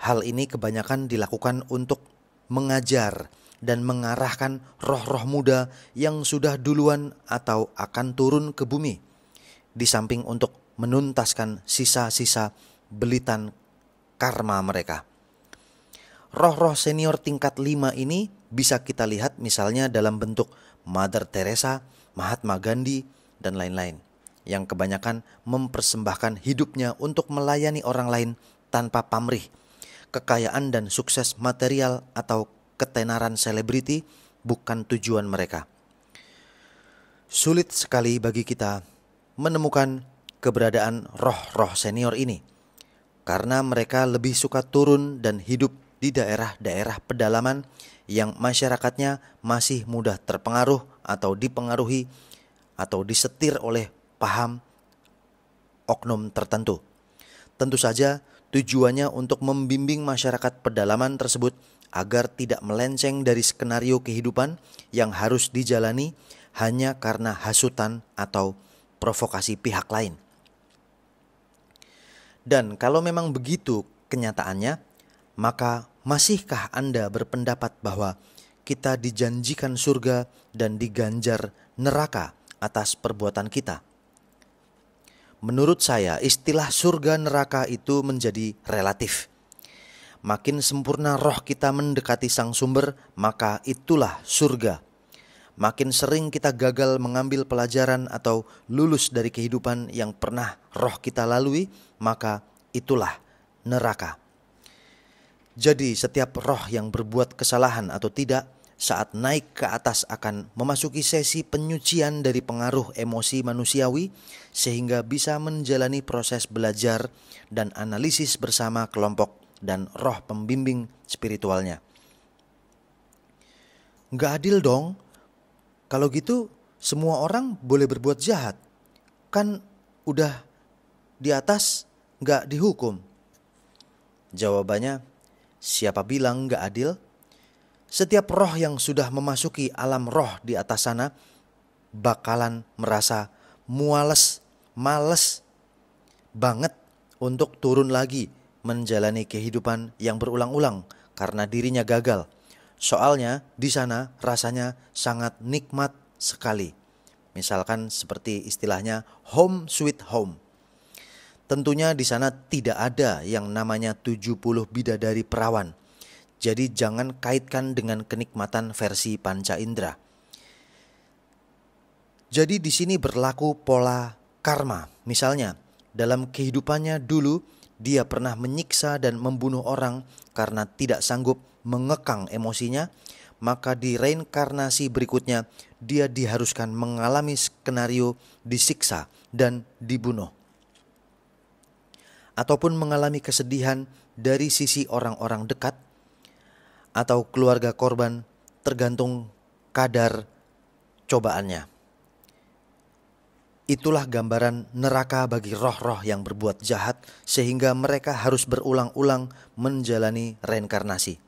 Hal ini kebanyakan dilakukan untuk mengajar dan mengarahkan roh-roh muda yang sudah duluan atau akan turun ke bumi, di samping untuk menuntaskan sisa-sisa belitan karma mereka. Roh-roh senior tingkat 5 ini bisa kita lihat misalnya dalam bentuk Mother Teresa, Mahatma Gandhi, dan lain-lain yang kebanyakan mempersembahkan hidupnya untuk melayani orang lain tanpa pamrih kekayaan dan sukses material atau ketenaran selebriti bukan tujuan mereka. Sulit sekali bagi kita menemukan keberadaan roh-roh senior ini karena mereka lebih suka turun dan hidup di daerah-daerah pedalaman yang masyarakatnya masih mudah terpengaruh atau dipengaruhi atau disetir oleh paham oknum tertentu. Tentu saja Tujuannya untuk membimbing masyarakat pedalaman tersebut agar tidak melenceng dari skenario kehidupan yang harus dijalani hanya karena hasutan atau provokasi pihak lain. Dan kalau memang begitu kenyataannya, maka masihkah Anda berpendapat bahwa kita dijanjikan surga dan diganjar neraka atas perbuatan kita? Menurut saya, istilah surga neraka itu menjadi relatif. Makin sempurna roh kita mendekati sang sumber, maka itulah surga. Makin sering kita gagal mengambil pelajaran atau lulus dari kehidupan yang pernah roh kita lalui, maka itulah neraka. Jadi, setiap roh yang berbuat kesalahan atau tidak saat naik ke atas akan memasuki sesi penyucian dari pengaruh emosi manusiawi, sehingga bisa menjalani proses belajar dan analisis bersama kelompok dan roh pembimbing spiritualnya. Gak adil dong, kalau gitu semua orang boleh berbuat jahat, kan udah di atas gak dihukum. Jawabannya, siapa bilang gak adil? Setiap roh yang sudah memasuki alam roh di atas sana bakalan merasa mualas males banget untuk turun lagi menjalani kehidupan yang berulang-ulang karena dirinya gagal. Soalnya di sana rasanya sangat nikmat sekali. Misalkan seperti istilahnya home sweet home. Tentunya di sana tidak ada yang namanya 70 bidadari perawan jadi jangan kaitkan dengan kenikmatan versi panca indera. Jadi di sini berlaku pola karma. Misalnya, dalam kehidupannya dulu dia pernah menyiksa dan membunuh orang karena tidak sanggup mengekang emosinya, maka di reinkarnasi berikutnya dia diharuskan mengalami skenario disiksa dan dibunuh. Ataupun mengalami kesedihan dari sisi orang-orang dekat atau keluarga korban tergantung kadar cobaannya. Itulah gambaran neraka bagi roh-roh yang berbuat jahat, sehingga mereka harus berulang-ulang menjalani reinkarnasi.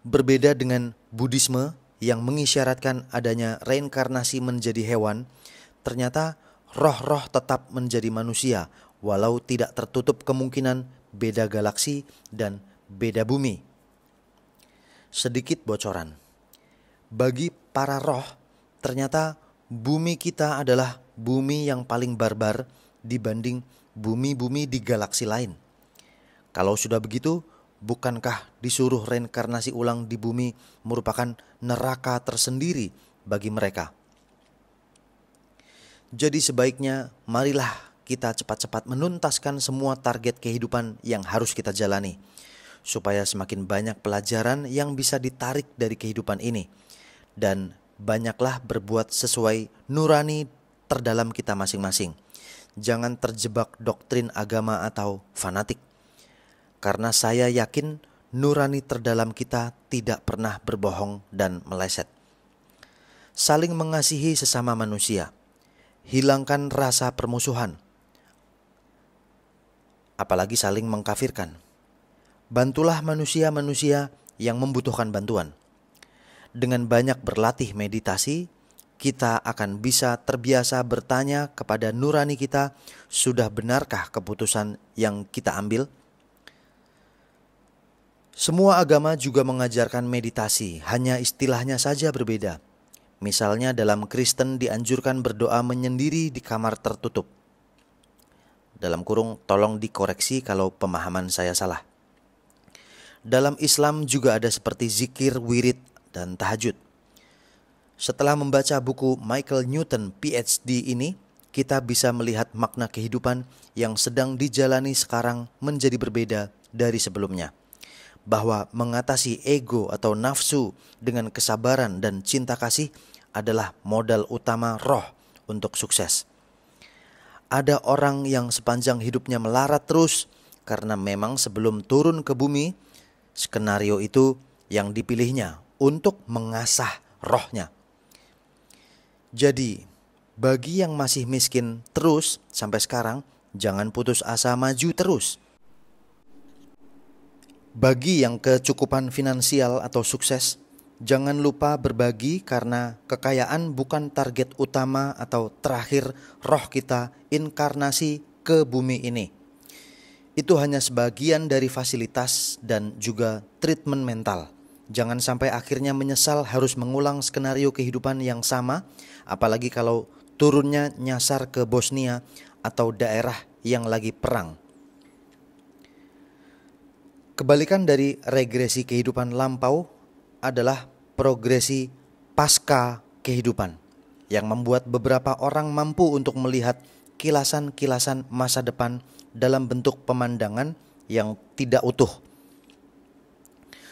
Berbeda dengan Buddhisme yang mengisyaratkan adanya reinkarnasi menjadi hewan, ternyata roh-roh tetap menjadi manusia, walau tidak tertutup kemungkinan beda galaksi dan beda bumi. Sedikit bocoran. Bagi para roh, ternyata bumi kita adalah bumi yang paling barbar dibanding bumi-bumi di galaksi lain. Kalau sudah begitu, bukankah disuruh reinkarnasi ulang di bumi merupakan neraka tersendiri bagi mereka? Jadi sebaiknya marilah kita cepat-cepat menuntaskan semua target kehidupan yang harus kita jalani supaya semakin banyak pelajaran yang bisa ditarik dari kehidupan ini. Dan banyaklah berbuat sesuai nurani terdalam kita masing-masing. Jangan terjebak doktrin agama atau fanatik. Karena saya yakin nurani terdalam kita tidak pernah berbohong dan meleset. Saling mengasihi sesama manusia. Hilangkan rasa permusuhan apalagi saling mengkafirkan bantulah manusia-manusia yang membutuhkan bantuan. Dengan banyak berlatih meditasi, kita akan bisa terbiasa bertanya kepada nurani kita, sudah benarkah keputusan yang kita ambil? Semua agama juga mengajarkan meditasi, hanya istilahnya saja berbeda. Misalnya dalam Kristen dianjurkan berdoa menyendiri di kamar tertutup. Dalam kurung tolong dikoreksi kalau pemahaman saya salah. Dalam Islam juga ada seperti zikir, wirid, dan tahajud. Setelah membaca buku Michael Newton PhD ini, kita bisa melihat makna kehidupan yang sedang dijalani sekarang menjadi berbeda dari sebelumnya. Bahwa mengatasi ego atau nafsu dengan kesabaran dan cinta kasih adalah modal utama roh untuk sukses ada orang yang sepanjang hidupnya melarat terus karena memang sebelum turun ke bumi Skenario itu yang dipilihnya untuk mengasah rohnya. Jadi, bagi yang masih miskin terus sampai sekarang, jangan putus asa maju terus. Bagi yang kecukupan finansial atau sukses, jangan lupa berbagi karena kekayaan bukan target utama atau terakhir roh kita inkarnasi ke bumi ini itu hanya sebagian dari fasilitas dan juga treatment mental. Jangan sampai akhirnya menyesal harus mengulang skenario kehidupan yang sama, apalagi kalau turunnya nyasar ke Bosnia atau daerah yang lagi perang. Kebalikan dari regresi kehidupan lampau adalah progresi pasca kehidupan yang membuat beberapa orang mampu untuk melihat kilasan-kilasan masa depan dalam bentuk pemandangan yang tidak utuh.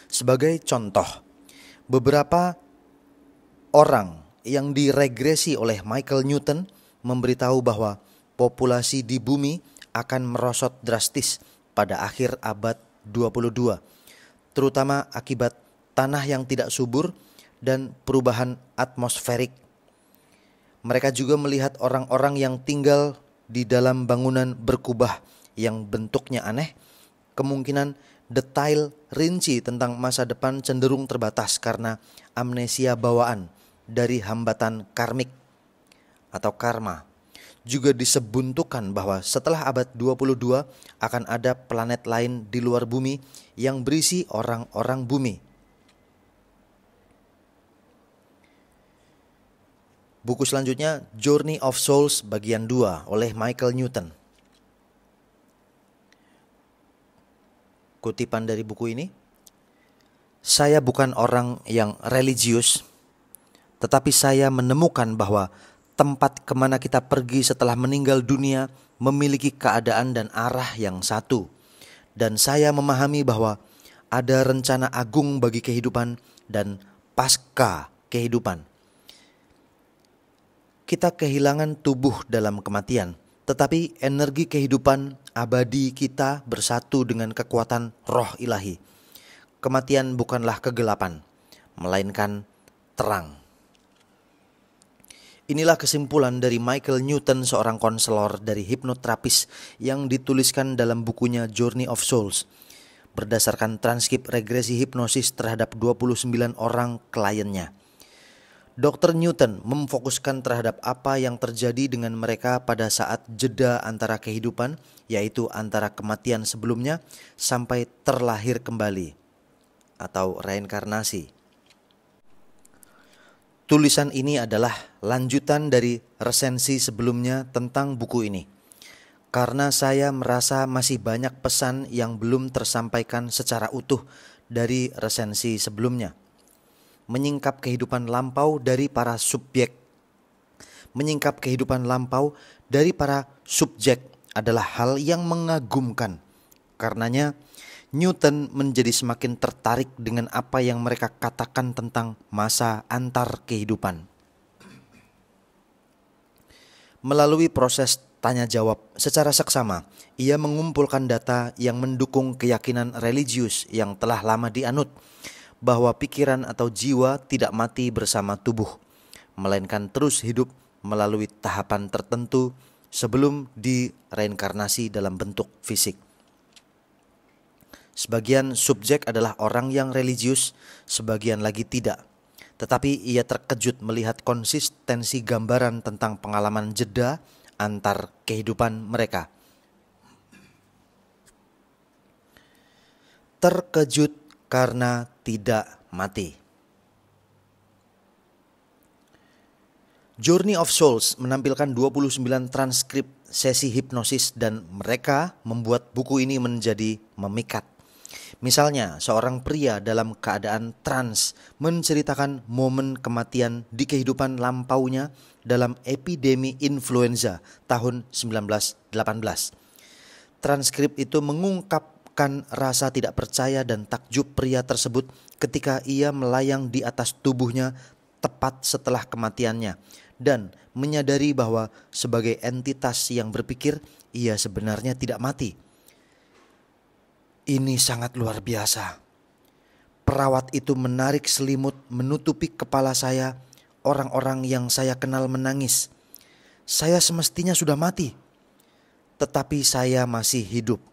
Sebagai contoh, beberapa orang yang diregresi oleh Michael Newton memberitahu bahwa populasi di bumi akan merosot drastis pada akhir abad 22, terutama akibat tanah yang tidak subur dan perubahan atmosferik. Mereka juga melihat orang-orang yang tinggal di dalam bangunan berkubah yang bentuknya aneh, kemungkinan detail rinci tentang masa depan cenderung terbatas karena amnesia bawaan dari hambatan karmik atau karma. Juga disebuntukan bahwa setelah abad 22 akan ada planet lain di luar bumi yang berisi orang-orang bumi Buku selanjutnya Journey of Souls bagian 2 oleh Michael Newton. Kutipan dari buku ini, saya bukan orang yang religius, tetapi saya menemukan bahwa tempat kemana kita pergi setelah meninggal dunia memiliki keadaan dan arah yang satu. Dan saya memahami bahwa ada rencana agung bagi kehidupan dan pasca kehidupan kita kehilangan tubuh dalam kematian, tetapi energi kehidupan abadi kita bersatu dengan kekuatan roh ilahi. Kematian bukanlah kegelapan, melainkan terang. Inilah kesimpulan dari Michael Newton, seorang konselor dari hipnoterapis yang dituliskan dalam bukunya Journey of Souls. Berdasarkan transkrip regresi hipnosis terhadap 29 orang kliennya. Dr. Newton memfokuskan terhadap apa yang terjadi dengan mereka pada saat jeda antara kehidupan, yaitu antara kematian sebelumnya sampai terlahir kembali atau reinkarnasi. Tulisan ini adalah lanjutan dari resensi sebelumnya tentang buku ini. Karena saya merasa masih banyak pesan yang belum tersampaikan secara utuh dari resensi sebelumnya menyingkap kehidupan lampau dari para subjek. Menyingkap kehidupan lampau dari para subjek adalah hal yang mengagumkan. Karenanya, Newton menjadi semakin tertarik dengan apa yang mereka katakan tentang masa antar kehidupan. Melalui proses tanya jawab secara seksama, ia mengumpulkan data yang mendukung keyakinan religius yang telah lama dianut bahwa pikiran atau jiwa tidak mati bersama tubuh, melainkan terus hidup melalui tahapan tertentu sebelum direinkarnasi dalam bentuk fisik. Sebagian subjek adalah orang yang religius, sebagian lagi tidak. Tetapi ia terkejut melihat konsistensi gambaran tentang pengalaman jeda antar kehidupan mereka. Terkejut karena tidak mati. Journey of Souls menampilkan 29 transkrip sesi hipnosis dan mereka membuat buku ini menjadi memikat. Misalnya, seorang pria dalam keadaan trans menceritakan momen kematian di kehidupan lampaunya dalam epidemi influenza tahun 1918. Transkrip itu mengungkap bahkan rasa tidak percaya dan takjub pria tersebut ketika ia melayang di atas tubuhnya tepat setelah kematiannya dan menyadari bahwa sebagai entitas yang berpikir ia sebenarnya tidak mati. Ini sangat luar biasa. Perawat itu menarik selimut menutupi kepala saya. Orang-orang yang saya kenal menangis. Saya semestinya sudah mati, tetapi saya masih hidup.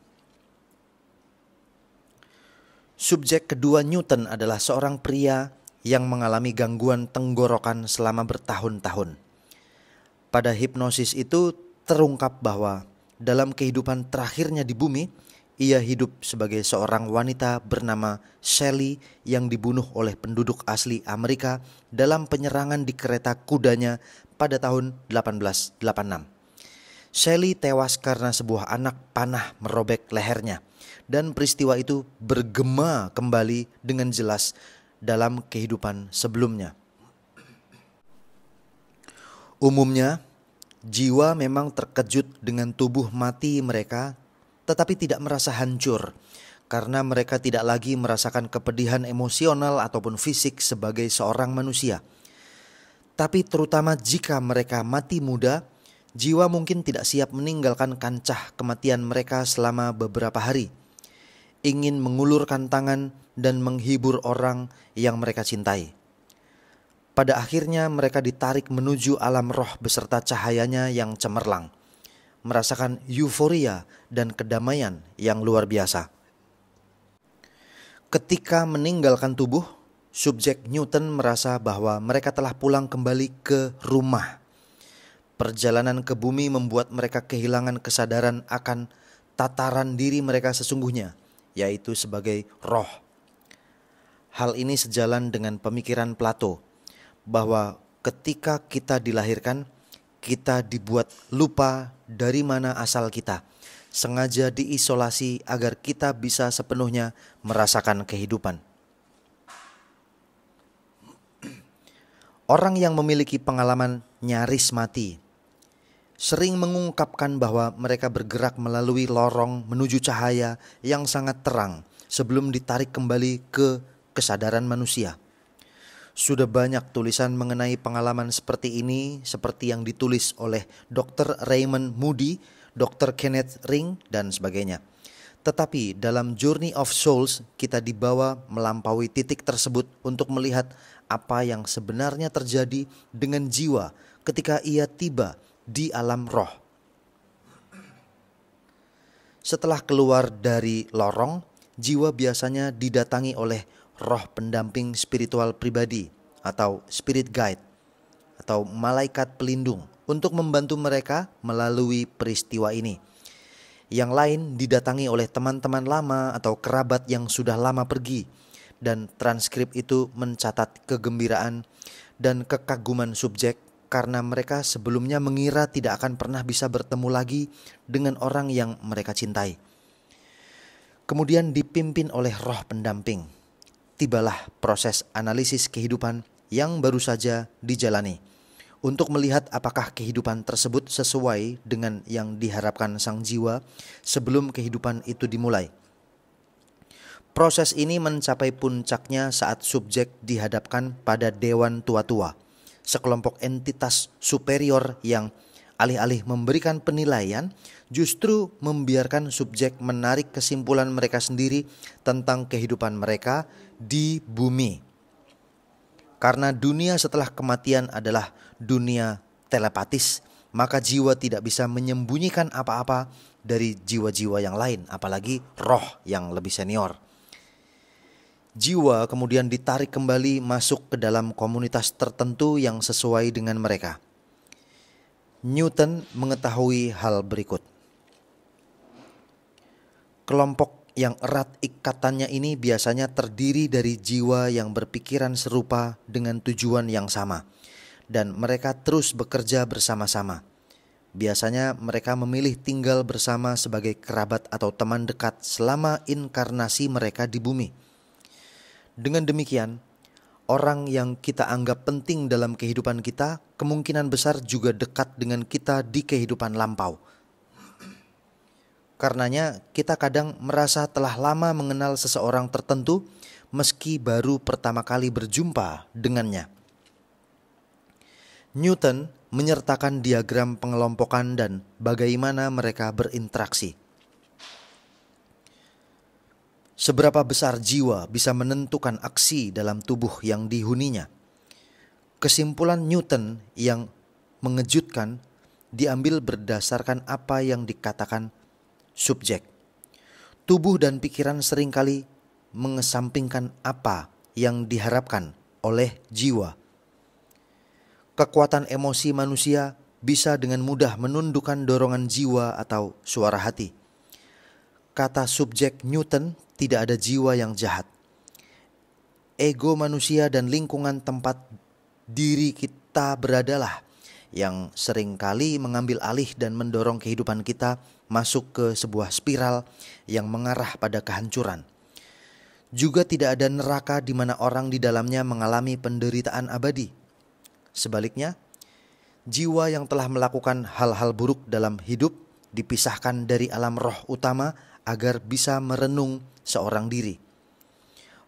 Subjek kedua Newton adalah seorang pria yang mengalami gangguan tenggorokan selama bertahun-tahun. Pada hipnosis itu terungkap bahwa dalam kehidupan terakhirnya di bumi, ia hidup sebagai seorang wanita bernama Shelley yang dibunuh oleh penduduk asli Amerika dalam penyerangan di kereta kudanya pada tahun 1886. Shelly tewas karena sebuah anak panah merobek lehernya. Dan peristiwa itu bergema kembali dengan jelas dalam kehidupan sebelumnya. Umumnya, jiwa memang terkejut dengan tubuh mati mereka, tetapi tidak merasa hancur karena mereka tidak lagi merasakan kepedihan emosional ataupun fisik sebagai seorang manusia. Tapi terutama jika mereka mati muda, jiwa mungkin tidak siap meninggalkan kancah kematian mereka selama beberapa hari, ingin mengulurkan tangan dan menghibur orang yang mereka cintai. Pada akhirnya, mereka ditarik menuju alam roh beserta cahayanya yang cemerlang, merasakan euforia dan kedamaian yang luar biasa. Ketika meninggalkan tubuh, subjek Newton merasa bahwa mereka telah pulang kembali ke rumah Perjalanan ke bumi membuat mereka kehilangan kesadaran akan tataran diri mereka sesungguhnya, yaitu sebagai roh. Hal ini sejalan dengan pemikiran Plato bahwa ketika kita dilahirkan, kita dibuat lupa dari mana asal kita, sengaja diisolasi agar kita bisa sepenuhnya merasakan kehidupan. Orang yang memiliki pengalaman nyaris mati sering mengungkapkan bahwa mereka bergerak melalui lorong menuju cahaya yang sangat terang sebelum ditarik kembali ke kesadaran manusia. Sudah banyak tulisan mengenai pengalaman seperti ini, seperti yang ditulis oleh Dr. Raymond Moody, Dr. Kenneth Ring, dan sebagainya. Tetapi dalam Journey of Souls, kita dibawa melampaui titik tersebut untuk melihat apa yang sebenarnya terjadi dengan jiwa ketika ia tiba di alam roh. Setelah keluar dari lorong, jiwa biasanya didatangi oleh roh pendamping spiritual pribadi atau spirit guide atau malaikat pelindung untuk membantu mereka melalui peristiwa ini. Yang lain didatangi oleh teman-teman lama atau kerabat yang sudah lama pergi dan transkrip itu mencatat kegembiraan dan kekaguman subjek karena mereka sebelumnya mengira tidak akan pernah bisa bertemu lagi dengan orang yang mereka cintai. Kemudian dipimpin oleh roh pendamping. Tibalah proses analisis kehidupan yang baru saja dijalani untuk melihat apakah kehidupan tersebut sesuai dengan yang diharapkan sang jiwa sebelum kehidupan itu dimulai. Proses ini mencapai puncaknya saat subjek dihadapkan pada dewan tua-tua sekelompok entitas superior yang alih-alih memberikan penilaian, justru membiarkan subjek menarik kesimpulan mereka sendiri tentang kehidupan mereka di bumi. Karena dunia setelah kematian adalah dunia telepatis, maka jiwa tidak bisa menyembunyikan apa-apa dari jiwa-jiwa yang lain, apalagi roh yang lebih senior jiwa kemudian ditarik kembali masuk ke dalam komunitas tertentu yang sesuai dengan mereka. Newton mengetahui hal berikut. Kelompok yang erat ikatannya ini biasanya terdiri dari jiwa yang berpikiran serupa dengan tujuan yang sama dan mereka terus bekerja bersama-sama. Biasanya mereka memilih tinggal bersama sebagai kerabat atau teman dekat selama inkarnasi mereka di bumi dengan demikian, orang yang kita anggap penting dalam kehidupan kita kemungkinan besar juga dekat dengan kita di kehidupan lampau. Karenanya, kita kadang merasa telah lama mengenal seseorang tertentu, meski baru pertama kali berjumpa dengannya. Newton menyertakan diagram pengelompokan dan bagaimana mereka berinteraksi. Seberapa besar jiwa bisa menentukan aksi dalam tubuh yang dihuninya? Kesimpulan Newton yang mengejutkan diambil berdasarkan apa yang dikatakan subjek. Tubuh dan pikiran seringkali mengesampingkan apa yang diharapkan oleh jiwa. Kekuatan emosi manusia bisa dengan mudah menundukkan dorongan jiwa atau suara hati kata subjek Newton, tidak ada jiwa yang jahat. Ego manusia dan lingkungan tempat diri kita beradalah yang seringkali mengambil alih dan mendorong kehidupan kita masuk ke sebuah spiral yang mengarah pada kehancuran. Juga tidak ada neraka di mana orang di dalamnya mengalami penderitaan abadi. Sebaliknya, jiwa yang telah melakukan hal-hal buruk dalam hidup dipisahkan dari alam roh utama agar bisa merenung seorang diri.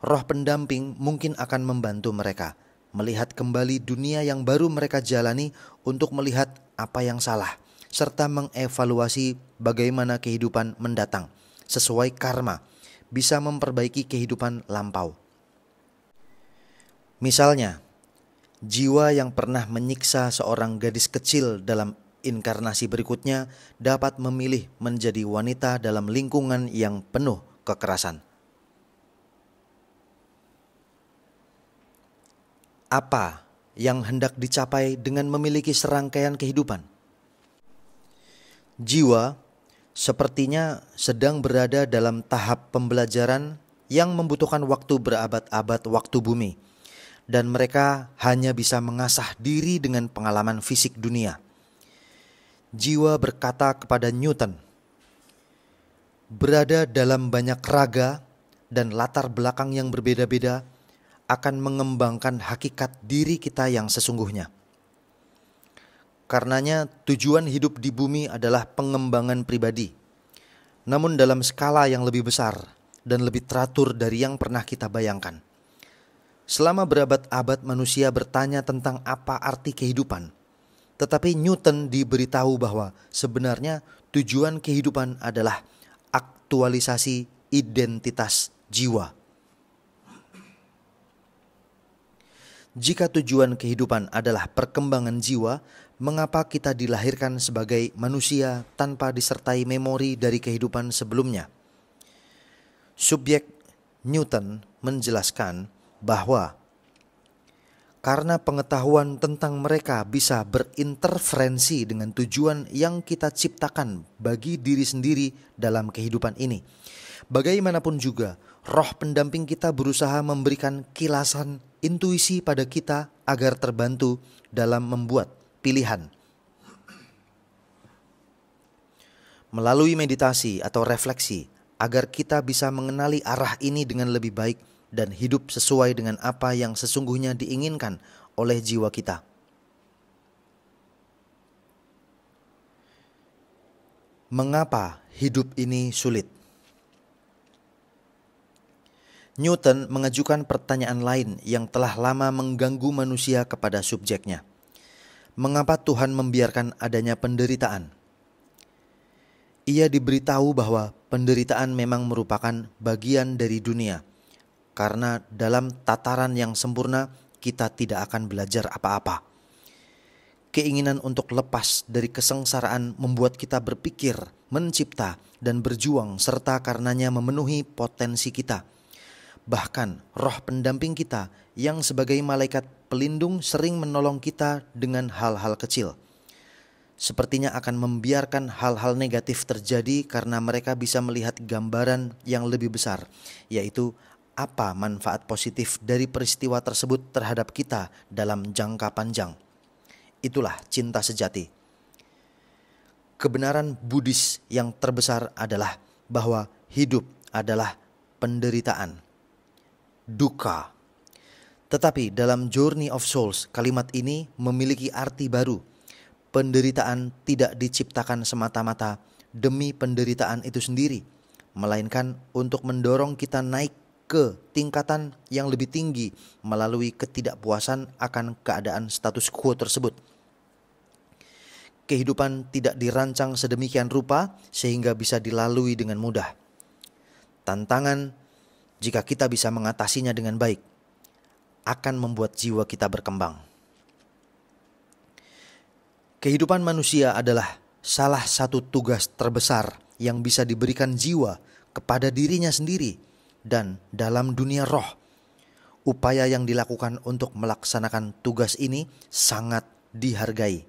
Roh pendamping mungkin akan membantu mereka melihat kembali dunia yang baru mereka jalani untuk melihat apa yang salah serta mengevaluasi bagaimana kehidupan mendatang sesuai karma bisa memperbaiki kehidupan lampau. Misalnya, jiwa yang pernah menyiksa seorang gadis kecil dalam inkarnasi berikutnya dapat memilih menjadi wanita dalam lingkungan yang penuh kekerasan. Apa yang hendak dicapai dengan memiliki serangkaian kehidupan? Jiwa sepertinya sedang berada dalam tahap pembelajaran yang membutuhkan waktu berabad-abad waktu bumi, dan mereka hanya bisa mengasah diri dengan pengalaman fisik dunia. Jiwa berkata kepada Newton, "Berada dalam banyak raga dan latar belakang yang berbeda-beda akan mengembangkan hakikat diri kita yang sesungguhnya." Karenanya, tujuan hidup di bumi adalah pengembangan pribadi, namun dalam skala yang lebih besar dan lebih teratur dari yang pernah kita bayangkan. Selama berabad-abad, manusia bertanya tentang apa arti kehidupan tetapi Newton diberitahu bahwa sebenarnya tujuan kehidupan adalah aktualisasi identitas jiwa. Jika tujuan kehidupan adalah perkembangan jiwa, mengapa kita dilahirkan sebagai manusia tanpa disertai memori dari kehidupan sebelumnya? Subjek Newton menjelaskan bahwa karena pengetahuan tentang mereka bisa berinterferensi dengan tujuan yang kita ciptakan bagi diri sendiri dalam kehidupan ini. Bagaimanapun juga, roh pendamping kita berusaha memberikan kilasan intuisi pada kita agar terbantu dalam membuat pilihan. Melalui meditasi atau refleksi, agar kita bisa mengenali arah ini dengan lebih baik dan hidup sesuai dengan apa yang sesungguhnya diinginkan oleh jiwa kita. Mengapa hidup ini sulit? Newton mengajukan pertanyaan lain yang telah lama mengganggu manusia kepada subjeknya. Mengapa Tuhan membiarkan adanya penderitaan? Ia diberitahu bahwa penderitaan memang merupakan bagian dari dunia karena dalam tataran yang sempurna kita tidak akan belajar apa-apa. Keinginan untuk lepas dari kesengsaraan membuat kita berpikir, mencipta, dan berjuang serta karenanya memenuhi potensi kita. Bahkan roh pendamping kita yang sebagai malaikat pelindung sering menolong kita dengan hal-hal kecil. Sepertinya akan membiarkan hal-hal negatif terjadi karena mereka bisa melihat gambaran yang lebih besar, yaitu apa manfaat positif dari peristiwa tersebut terhadap kita dalam jangka panjang. Itulah cinta sejati. Kebenaran Buddhis yang terbesar adalah bahwa hidup adalah penderitaan, duka. Tetapi dalam Journey of Souls, kalimat ini memiliki arti baru. Penderitaan tidak diciptakan semata-mata demi penderitaan itu sendiri, melainkan untuk mendorong kita naik ke tingkatan yang lebih tinggi melalui ketidakpuasan akan keadaan status quo tersebut. Kehidupan tidak dirancang sedemikian rupa sehingga bisa dilalui dengan mudah. Tantangan, jika kita bisa mengatasinya dengan baik, akan membuat jiwa kita berkembang. Kehidupan manusia adalah salah satu tugas terbesar yang bisa diberikan jiwa kepada dirinya sendiri dan dalam dunia roh. Upaya yang dilakukan untuk melaksanakan tugas ini sangat dihargai.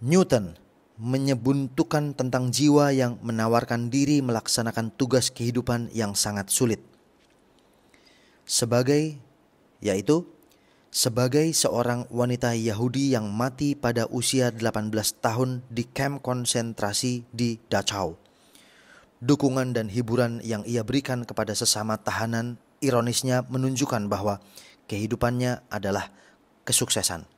Newton menyebuntukan tentang jiwa yang menawarkan diri melaksanakan tugas kehidupan yang sangat sulit. Sebagai yaitu sebagai seorang wanita Yahudi yang mati pada usia 18 tahun di kamp konsentrasi di Dachau. Dukungan dan hiburan yang ia berikan kepada sesama tahanan ironisnya menunjukkan bahwa kehidupannya adalah kesuksesan.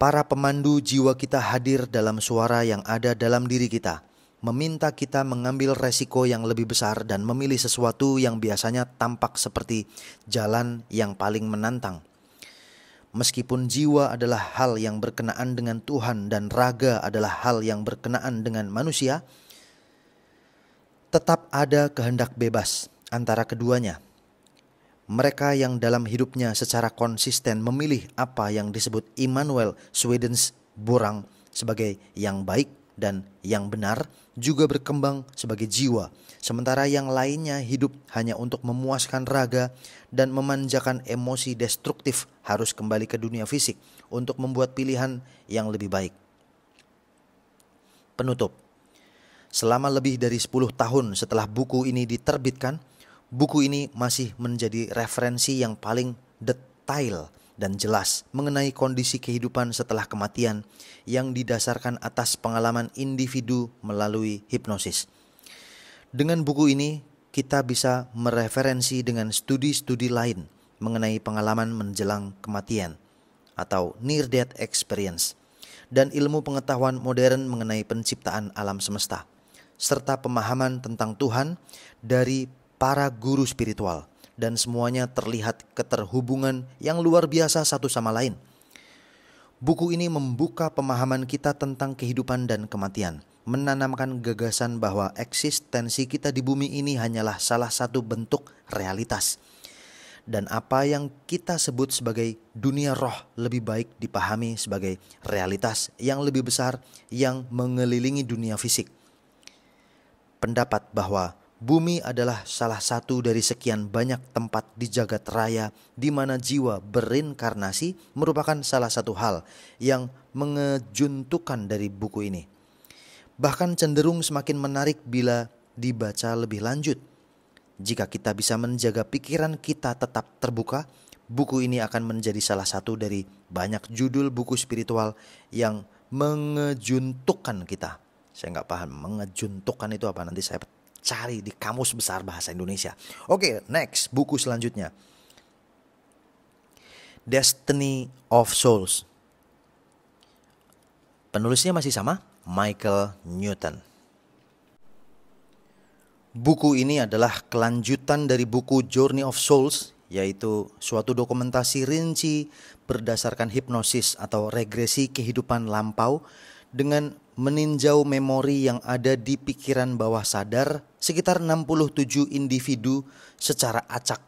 Para pemandu jiwa kita hadir dalam suara yang ada dalam diri kita – meminta kita mengambil resiko yang lebih besar dan memilih sesuatu yang biasanya tampak seperti jalan yang paling menantang. Meskipun jiwa adalah hal yang berkenaan dengan Tuhan dan raga adalah hal yang berkenaan dengan manusia, tetap ada kehendak bebas antara keduanya. Mereka yang dalam hidupnya secara konsisten memilih apa yang disebut Immanuel Swedens Burang sebagai yang baik dan yang benar juga berkembang sebagai jiwa, sementara yang lainnya hidup hanya untuk memuaskan raga dan memanjakan emosi destruktif harus kembali ke dunia fisik untuk membuat pilihan yang lebih baik. Penutup. Selama lebih dari 10 tahun setelah buku ini diterbitkan, buku ini masih menjadi referensi yang paling detail dan jelas mengenai kondisi kehidupan setelah kematian yang didasarkan atas pengalaman individu melalui hipnosis. Dengan buku ini, kita bisa mereferensi dengan studi-studi lain mengenai pengalaman menjelang kematian atau near death experience dan ilmu pengetahuan modern mengenai penciptaan alam semesta serta pemahaman tentang Tuhan dari para guru spiritual dan semuanya terlihat keterhubungan yang luar biasa satu sama lain. Buku ini membuka pemahaman kita tentang kehidupan dan kematian, menanamkan gagasan bahwa eksistensi kita di bumi ini hanyalah salah satu bentuk realitas. Dan apa yang kita sebut sebagai dunia roh lebih baik dipahami sebagai realitas yang lebih besar yang mengelilingi dunia fisik. Pendapat bahwa Bumi adalah salah satu dari sekian banyak tempat di jagat raya di mana jiwa berinkarnasi merupakan salah satu hal yang mengejuntukan dari buku ini. Bahkan cenderung semakin menarik bila dibaca lebih lanjut. Jika kita bisa menjaga pikiran kita tetap terbuka, buku ini akan menjadi salah satu dari banyak judul buku spiritual yang mengejuntukan kita. Saya nggak paham mengejuntukan itu apa nanti saya cari di Kamus Besar Bahasa Indonesia. Oke, okay, next buku selanjutnya. Destiny of Souls. Penulisnya masih sama, Michael Newton. Buku ini adalah kelanjutan dari buku Journey of Souls, yaitu suatu dokumentasi rinci berdasarkan hipnosis atau regresi kehidupan lampau dengan meninjau memori yang ada di pikiran bawah sadar sekitar 67 individu secara acak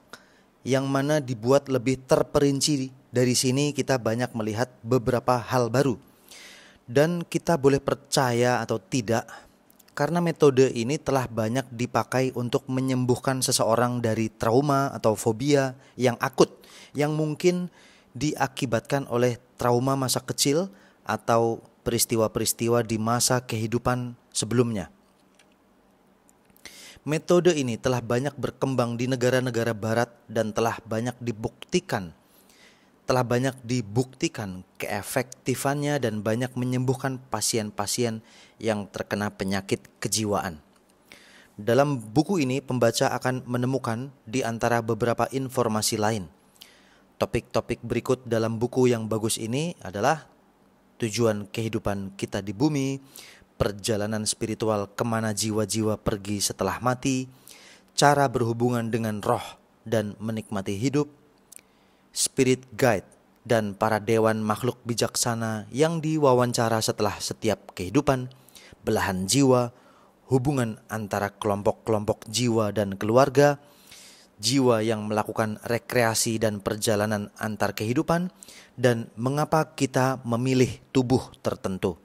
yang mana dibuat lebih terperinci dari sini kita banyak melihat beberapa hal baru dan kita boleh percaya atau tidak karena metode ini telah banyak dipakai untuk menyembuhkan seseorang dari trauma atau fobia yang akut yang mungkin diakibatkan oleh trauma masa kecil atau peristiwa-peristiwa di masa kehidupan sebelumnya. Metode ini telah banyak berkembang di negara-negara barat dan telah banyak dibuktikan telah banyak dibuktikan keefektifannya dan banyak menyembuhkan pasien-pasien yang terkena penyakit kejiwaan. Dalam buku ini pembaca akan menemukan di antara beberapa informasi lain. Topik-topik berikut dalam buku yang bagus ini adalah tujuan kehidupan kita di bumi, perjalanan spiritual kemana jiwa-jiwa pergi setelah mati, cara berhubungan dengan roh dan menikmati hidup, spirit guide dan para dewan makhluk bijaksana yang diwawancara setelah setiap kehidupan, belahan jiwa, hubungan antara kelompok-kelompok jiwa dan keluarga, jiwa yang melakukan rekreasi dan perjalanan antar kehidupan, dan mengapa kita memilih tubuh tertentu.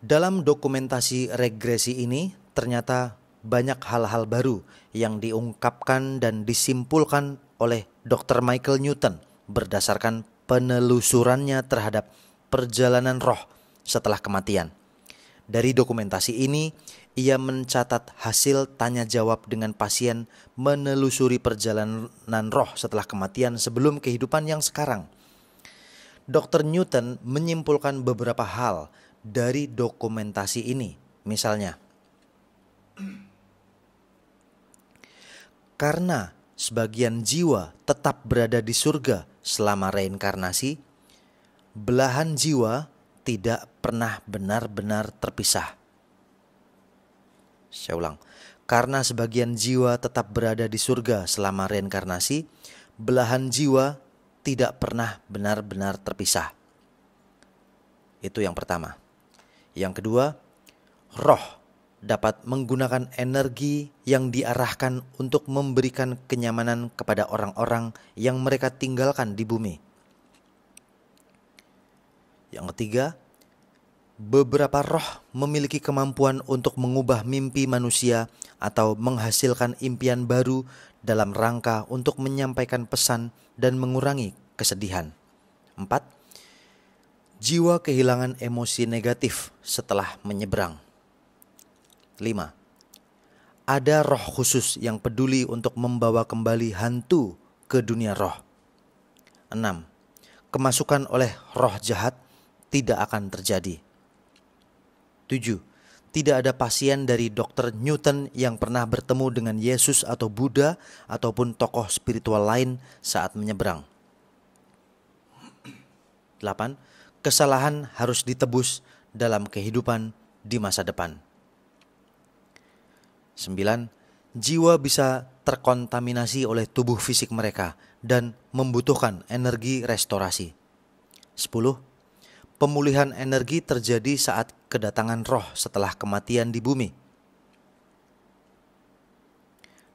Dalam dokumentasi regresi ini, ternyata banyak hal-hal baru yang diungkapkan dan disimpulkan oleh Dr. Michael Newton berdasarkan penelusurannya terhadap perjalanan roh setelah kematian. Dari dokumentasi ini, ia mencatat hasil tanya jawab dengan pasien menelusuri perjalanan roh setelah kematian sebelum kehidupan yang sekarang. Dr. Newton menyimpulkan beberapa hal dari dokumentasi ini, misalnya karena sebagian jiwa tetap berada di surga selama reinkarnasi, belahan jiwa tidak pernah benar-benar terpisah. Saya ulang. Karena sebagian jiwa tetap berada di surga selama reinkarnasi, belahan jiwa tidak pernah benar-benar terpisah. Itu yang pertama. Yang kedua, roh dapat menggunakan energi yang diarahkan untuk memberikan kenyamanan kepada orang-orang yang mereka tinggalkan di bumi. Yang ketiga, beberapa roh memiliki kemampuan untuk mengubah mimpi manusia atau menghasilkan impian baru dalam rangka untuk menyampaikan pesan dan mengurangi kesedihan. 4. Jiwa kehilangan emosi negatif setelah menyeberang. 5. Ada roh khusus yang peduli untuk membawa kembali hantu ke dunia roh. 6. Kemasukan oleh roh jahat tidak akan terjadi. 7. Tidak ada pasien dari dokter Newton yang pernah bertemu dengan Yesus atau Buddha ataupun tokoh spiritual lain saat menyeberang. 8. Kesalahan harus ditebus dalam kehidupan di masa depan. 9. Jiwa bisa terkontaminasi oleh tubuh fisik mereka dan membutuhkan energi restorasi. 10 pemulihan energi terjadi saat kedatangan roh setelah kematian di bumi.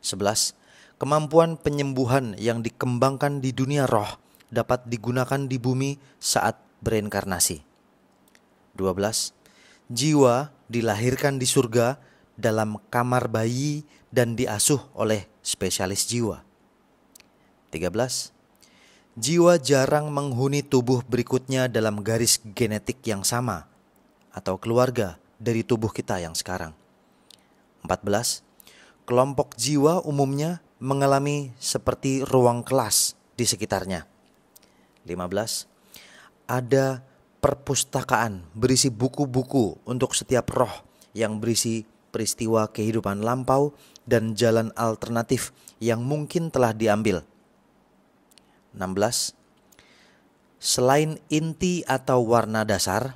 11. Kemampuan penyembuhan yang dikembangkan di dunia roh dapat digunakan di bumi saat bereinkarnasi. 12. Jiwa dilahirkan di surga dalam kamar bayi dan diasuh oleh spesialis jiwa. 13 jiwa jarang menghuni tubuh berikutnya dalam garis genetik yang sama atau keluarga dari tubuh kita yang sekarang. 14. Kelompok jiwa umumnya mengalami seperti ruang kelas di sekitarnya. 15. Ada perpustakaan berisi buku-buku untuk setiap roh yang berisi peristiwa kehidupan lampau dan jalan alternatif yang mungkin telah diambil 16 Selain inti atau warna dasar,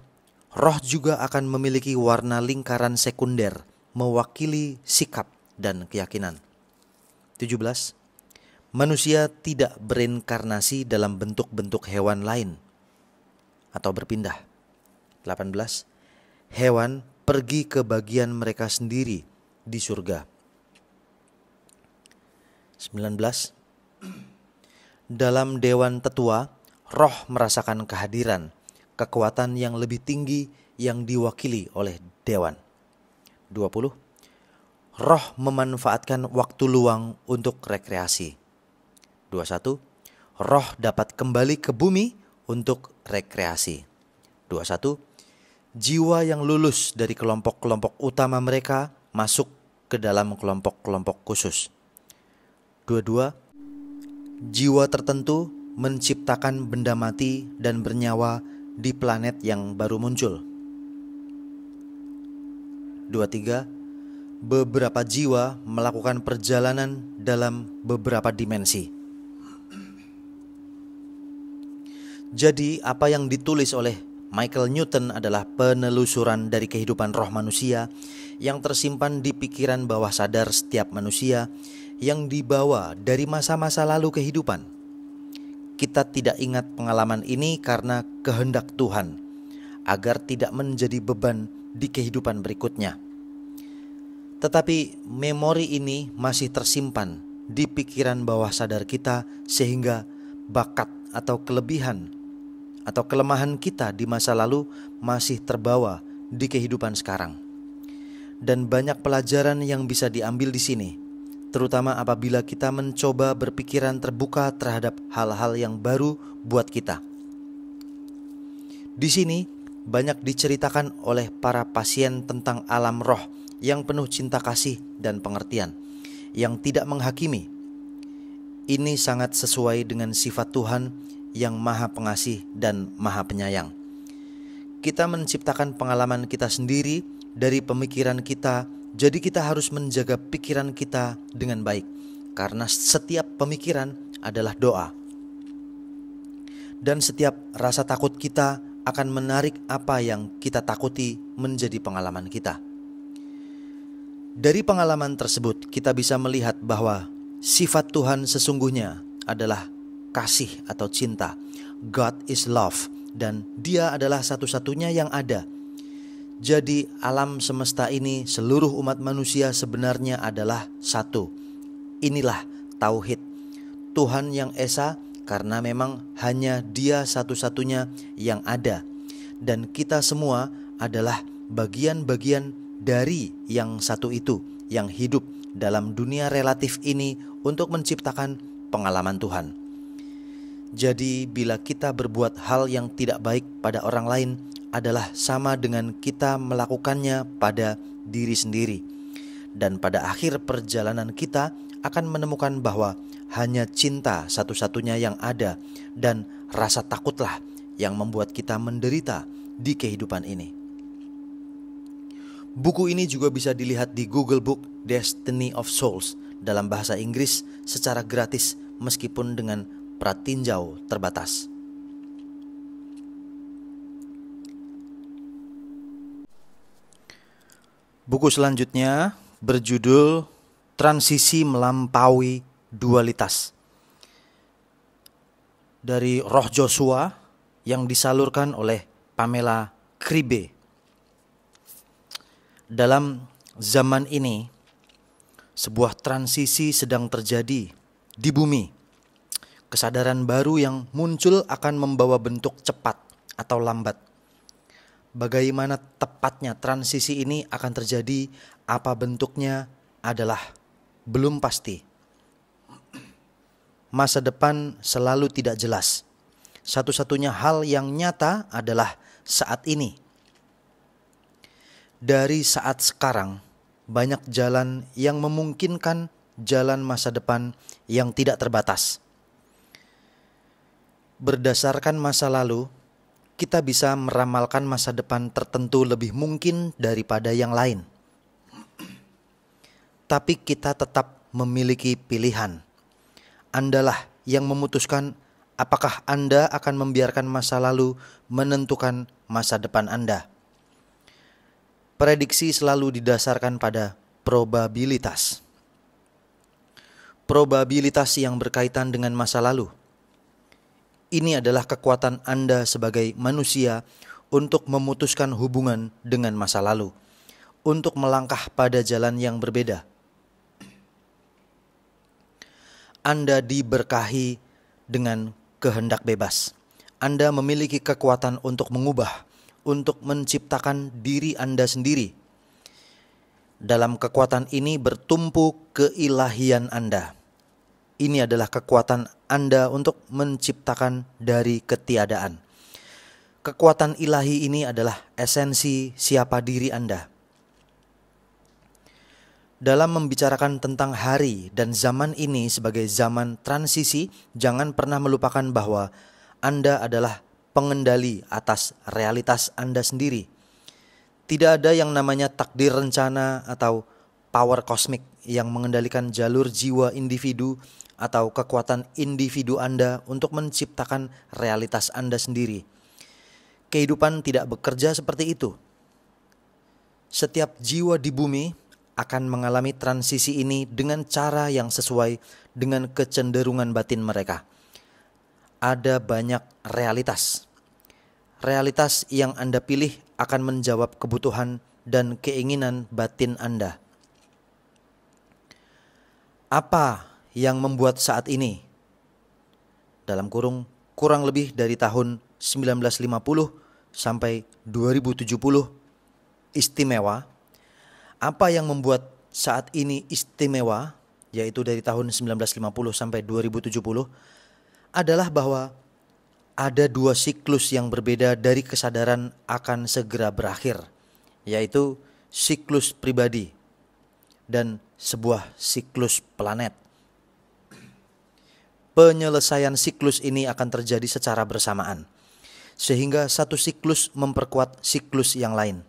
roh juga akan memiliki warna lingkaran sekunder mewakili sikap dan keyakinan. 17. Manusia tidak berinkarnasi dalam bentuk-bentuk hewan lain atau berpindah. 18. Hewan pergi ke bagian mereka sendiri di surga. 19 dalam Dewan Tetua, roh merasakan kehadiran, kekuatan yang lebih tinggi yang diwakili oleh Dewan. 20. Roh memanfaatkan waktu luang untuk rekreasi. 21. Roh dapat kembali ke bumi untuk rekreasi. 21. Jiwa yang lulus dari kelompok-kelompok utama mereka masuk ke dalam kelompok-kelompok khusus. 22 jiwa tertentu menciptakan benda mati dan bernyawa di planet yang baru muncul. 23. Beberapa jiwa melakukan perjalanan dalam beberapa dimensi. Jadi, apa yang ditulis oleh Michael Newton adalah penelusuran dari kehidupan roh manusia yang tersimpan di pikiran bawah sadar setiap manusia yang dibawa dari masa-masa lalu kehidupan. Kita tidak ingat pengalaman ini karena kehendak Tuhan agar tidak menjadi beban di kehidupan berikutnya. Tetapi memori ini masih tersimpan di pikiran bawah sadar kita sehingga bakat atau kelebihan atau kelemahan kita di masa lalu masih terbawa di kehidupan sekarang. Dan banyak pelajaran yang bisa diambil di sini, terutama apabila kita mencoba berpikiran terbuka terhadap hal-hal yang baru buat kita. Di sini banyak diceritakan oleh para pasien tentang alam roh yang penuh cinta kasih dan pengertian, yang tidak menghakimi. Ini sangat sesuai dengan sifat Tuhan yang Maha Pengasih dan Maha Penyayang. Kita menciptakan pengalaman kita sendiri dari pemikiran kita, jadi kita harus menjaga pikiran kita dengan baik, karena setiap pemikiran adalah doa, dan setiap rasa takut kita akan menarik apa yang kita takuti menjadi pengalaman kita. Dari pengalaman tersebut, kita bisa melihat bahwa sifat Tuhan sesungguhnya adalah kasih atau cinta. God is love dan dia adalah satu-satunya yang ada. Jadi alam semesta ini seluruh umat manusia sebenarnya adalah satu. Inilah tauhid. Tuhan yang esa karena memang hanya dia satu-satunya yang ada. Dan kita semua adalah bagian-bagian dari yang satu itu yang hidup dalam dunia relatif ini untuk menciptakan pengalaman Tuhan. Jadi, bila kita berbuat hal yang tidak baik pada orang lain, adalah sama dengan kita melakukannya pada diri sendiri, dan pada akhir perjalanan kita akan menemukan bahwa hanya cinta satu-satunya yang ada, dan rasa takutlah yang membuat kita menderita di kehidupan ini. Buku ini juga bisa dilihat di Google Book Destiny of Souls dalam bahasa Inggris secara gratis meskipun dengan Pratinjau terbatas. Buku selanjutnya berjudul Transisi Melampaui Dualitas dari Roh Joshua yang disalurkan oleh Pamela Kribe. Dalam zaman ini, sebuah transisi sedang terjadi di bumi Kesadaran baru yang muncul akan membawa bentuk cepat atau lambat. Bagaimana tepatnya transisi ini akan terjadi, apa bentuknya adalah belum pasti. Masa depan selalu tidak jelas. Satu-satunya hal yang nyata adalah saat ini. Dari saat sekarang, banyak jalan yang memungkinkan jalan masa depan yang tidak terbatas berdasarkan masa lalu, kita bisa meramalkan masa depan tertentu lebih mungkin daripada yang lain. Tapi kita tetap memiliki pilihan. Andalah yang memutuskan apakah Anda akan membiarkan masa lalu menentukan masa depan Anda. Prediksi selalu didasarkan pada probabilitas. Probabilitas yang berkaitan dengan masa lalu – ini adalah kekuatan Anda sebagai manusia untuk memutuskan hubungan dengan masa lalu, untuk melangkah pada jalan yang berbeda. Anda diberkahi dengan kehendak bebas. Anda memiliki kekuatan untuk mengubah, untuk menciptakan diri Anda sendiri. Dalam kekuatan ini bertumpu keilahian Anda. Ini adalah kekuatan Anda untuk menciptakan dari ketiadaan. Kekuatan ilahi ini adalah esensi siapa diri Anda. Dalam membicarakan tentang hari dan zaman ini sebagai zaman transisi, jangan pernah melupakan bahwa Anda adalah pengendali atas realitas Anda sendiri. Tidak ada yang namanya takdir rencana atau power kosmik yang mengendalikan jalur jiwa individu atau kekuatan individu Anda untuk menciptakan realitas Anda sendiri. Kehidupan tidak bekerja seperti itu. Setiap jiwa di bumi akan mengalami transisi ini dengan cara yang sesuai dengan kecenderungan batin mereka. Ada banyak realitas. Realitas yang Anda pilih akan menjawab kebutuhan dan keinginan batin Anda. Apa yang membuat saat ini dalam kurung kurang lebih dari tahun 1950 sampai 2070 istimewa. Apa yang membuat saat ini istimewa yaitu dari tahun 1950 sampai 2070 adalah bahwa ada dua siklus yang berbeda dari kesadaran akan segera berakhir yaitu siklus pribadi dan sebuah siklus planet penyelesaian siklus ini akan terjadi secara bersamaan, sehingga satu siklus memperkuat siklus yang lain.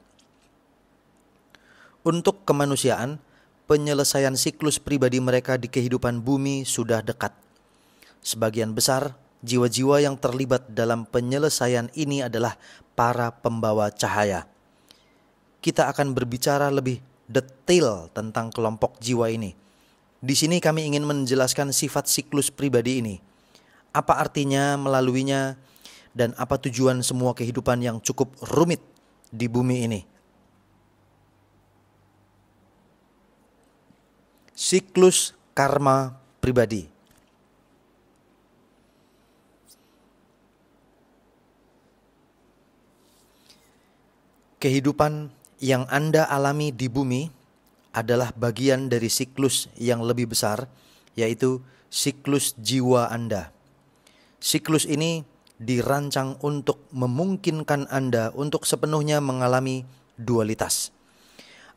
Untuk kemanusiaan, penyelesaian siklus pribadi mereka di kehidupan bumi sudah dekat. Sebagian besar jiwa-jiwa yang terlibat dalam penyelesaian ini adalah para pembawa cahaya. Kita akan berbicara lebih detail tentang kelompok jiwa ini di sini kami ingin menjelaskan sifat siklus pribadi ini. Apa artinya melaluinya dan apa tujuan semua kehidupan yang cukup rumit di bumi ini? Siklus karma pribadi. Kehidupan yang Anda alami di bumi adalah bagian dari siklus yang lebih besar, yaitu siklus jiwa Anda. Siklus ini dirancang untuk memungkinkan Anda untuk sepenuhnya mengalami dualitas.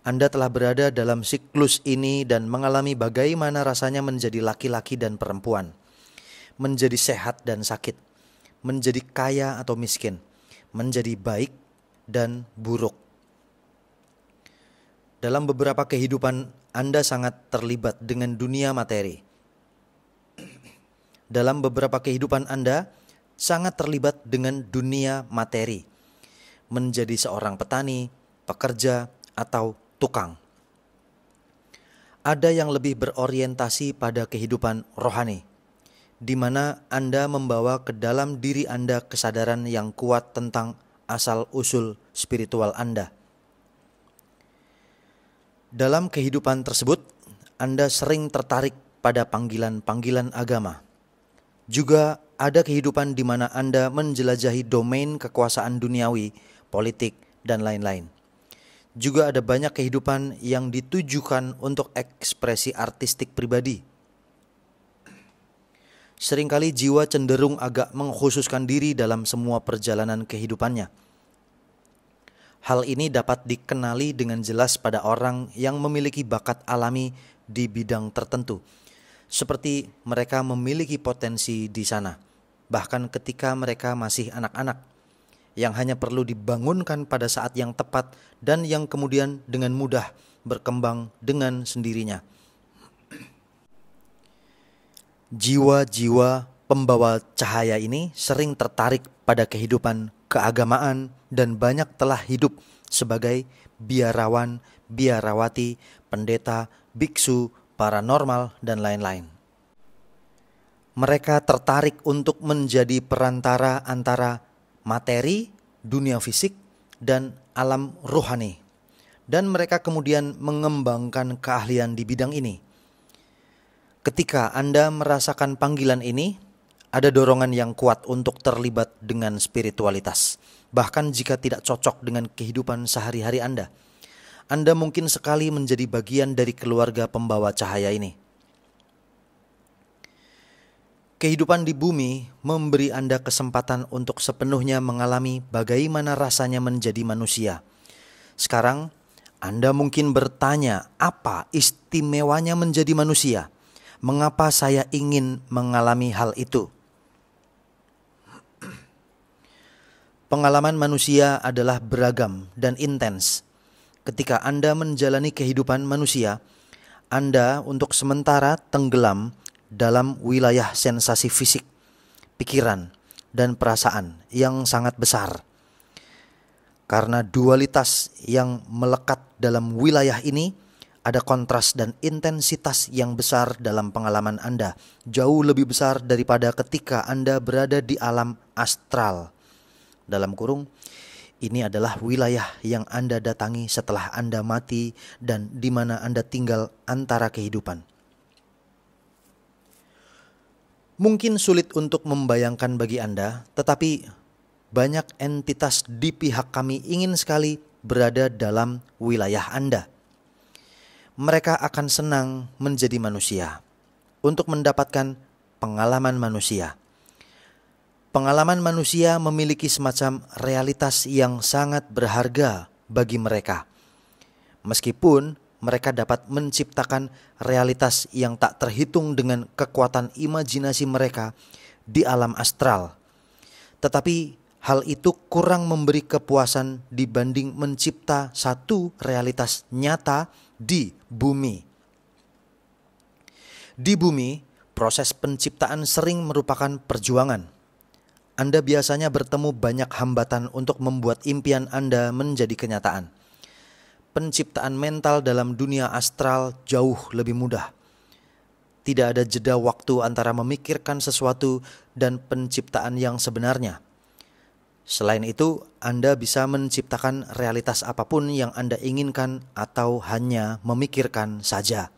Anda telah berada dalam siklus ini dan mengalami bagaimana rasanya menjadi laki-laki dan perempuan, menjadi sehat dan sakit, menjadi kaya atau miskin, menjadi baik dan buruk. Dalam beberapa kehidupan Anda sangat terlibat dengan dunia materi. Dalam beberapa kehidupan Anda sangat terlibat dengan dunia materi. Menjadi seorang petani, pekerja, atau tukang. Ada yang lebih berorientasi pada kehidupan rohani, di mana Anda membawa ke dalam diri Anda kesadaran yang kuat tentang asal-usul spiritual Anda dalam kehidupan tersebut, Anda sering tertarik pada panggilan-panggilan agama. Juga ada kehidupan di mana Anda menjelajahi domain kekuasaan duniawi, politik, dan lain-lain. Juga ada banyak kehidupan yang ditujukan untuk ekspresi artistik pribadi. Seringkali jiwa cenderung agak mengkhususkan diri dalam semua perjalanan kehidupannya – Hal ini dapat dikenali dengan jelas pada orang yang memiliki bakat alami di bidang tertentu, seperti mereka memiliki potensi di sana, bahkan ketika mereka masih anak-anak, yang hanya perlu dibangunkan pada saat yang tepat dan yang kemudian dengan mudah berkembang dengan sendirinya. Jiwa-jiwa pembawa cahaya ini sering tertarik pada kehidupan keagamaan, dan banyak telah hidup sebagai biarawan, biarawati, pendeta, biksu, paranormal, dan lain-lain. Mereka tertarik untuk menjadi perantara antara materi, dunia fisik, dan alam rohani, dan mereka kemudian mengembangkan keahlian di bidang ini. Ketika Anda merasakan panggilan ini, ada dorongan yang kuat untuk terlibat dengan spiritualitas, bahkan jika tidak cocok dengan kehidupan sehari-hari Anda. Anda mungkin sekali menjadi bagian dari keluarga pembawa cahaya ini. Kehidupan di bumi memberi Anda kesempatan untuk sepenuhnya mengalami bagaimana rasanya menjadi manusia. Sekarang, Anda mungkin bertanya, apa istimewanya menjadi manusia? Mengapa saya ingin mengalami hal itu? Pengalaman manusia adalah beragam dan intens. Ketika Anda menjalani kehidupan manusia, Anda untuk sementara tenggelam dalam wilayah sensasi fisik, pikiran, dan perasaan yang sangat besar. Karena dualitas yang melekat dalam wilayah ini, ada kontras dan intensitas yang besar dalam pengalaman Anda, jauh lebih besar daripada ketika Anda berada di alam astral dalam kurung ini adalah wilayah yang Anda datangi setelah Anda mati dan di mana Anda tinggal antara kehidupan. Mungkin sulit untuk membayangkan bagi Anda, tetapi banyak entitas di pihak kami ingin sekali berada dalam wilayah Anda. Mereka akan senang menjadi manusia untuk mendapatkan pengalaman manusia Pengalaman manusia memiliki semacam realitas yang sangat berharga bagi mereka. Meskipun mereka dapat menciptakan realitas yang tak terhitung dengan kekuatan imajinasi mereka di alam astral. Tetapi hal itu kurang memberi kepuasan dibanding mencipta satu realitas nyata di bumi. Di bumi, proses penciptaan sering merupakan perjuangan anda biasanya bertemu banyak hambatan untuk membuat impian Anda menjadi kenyataan. Penciptaan mental dalam dunia astral jauh lebih mudah. Tidak ada jeda waktu antara memikirkan sesuatu dan penciptaan yang sebenarnya. Selain itu, Anda bisa menciptakan realitas apapun yang Anda inginkan atau hanya memikirkan saja.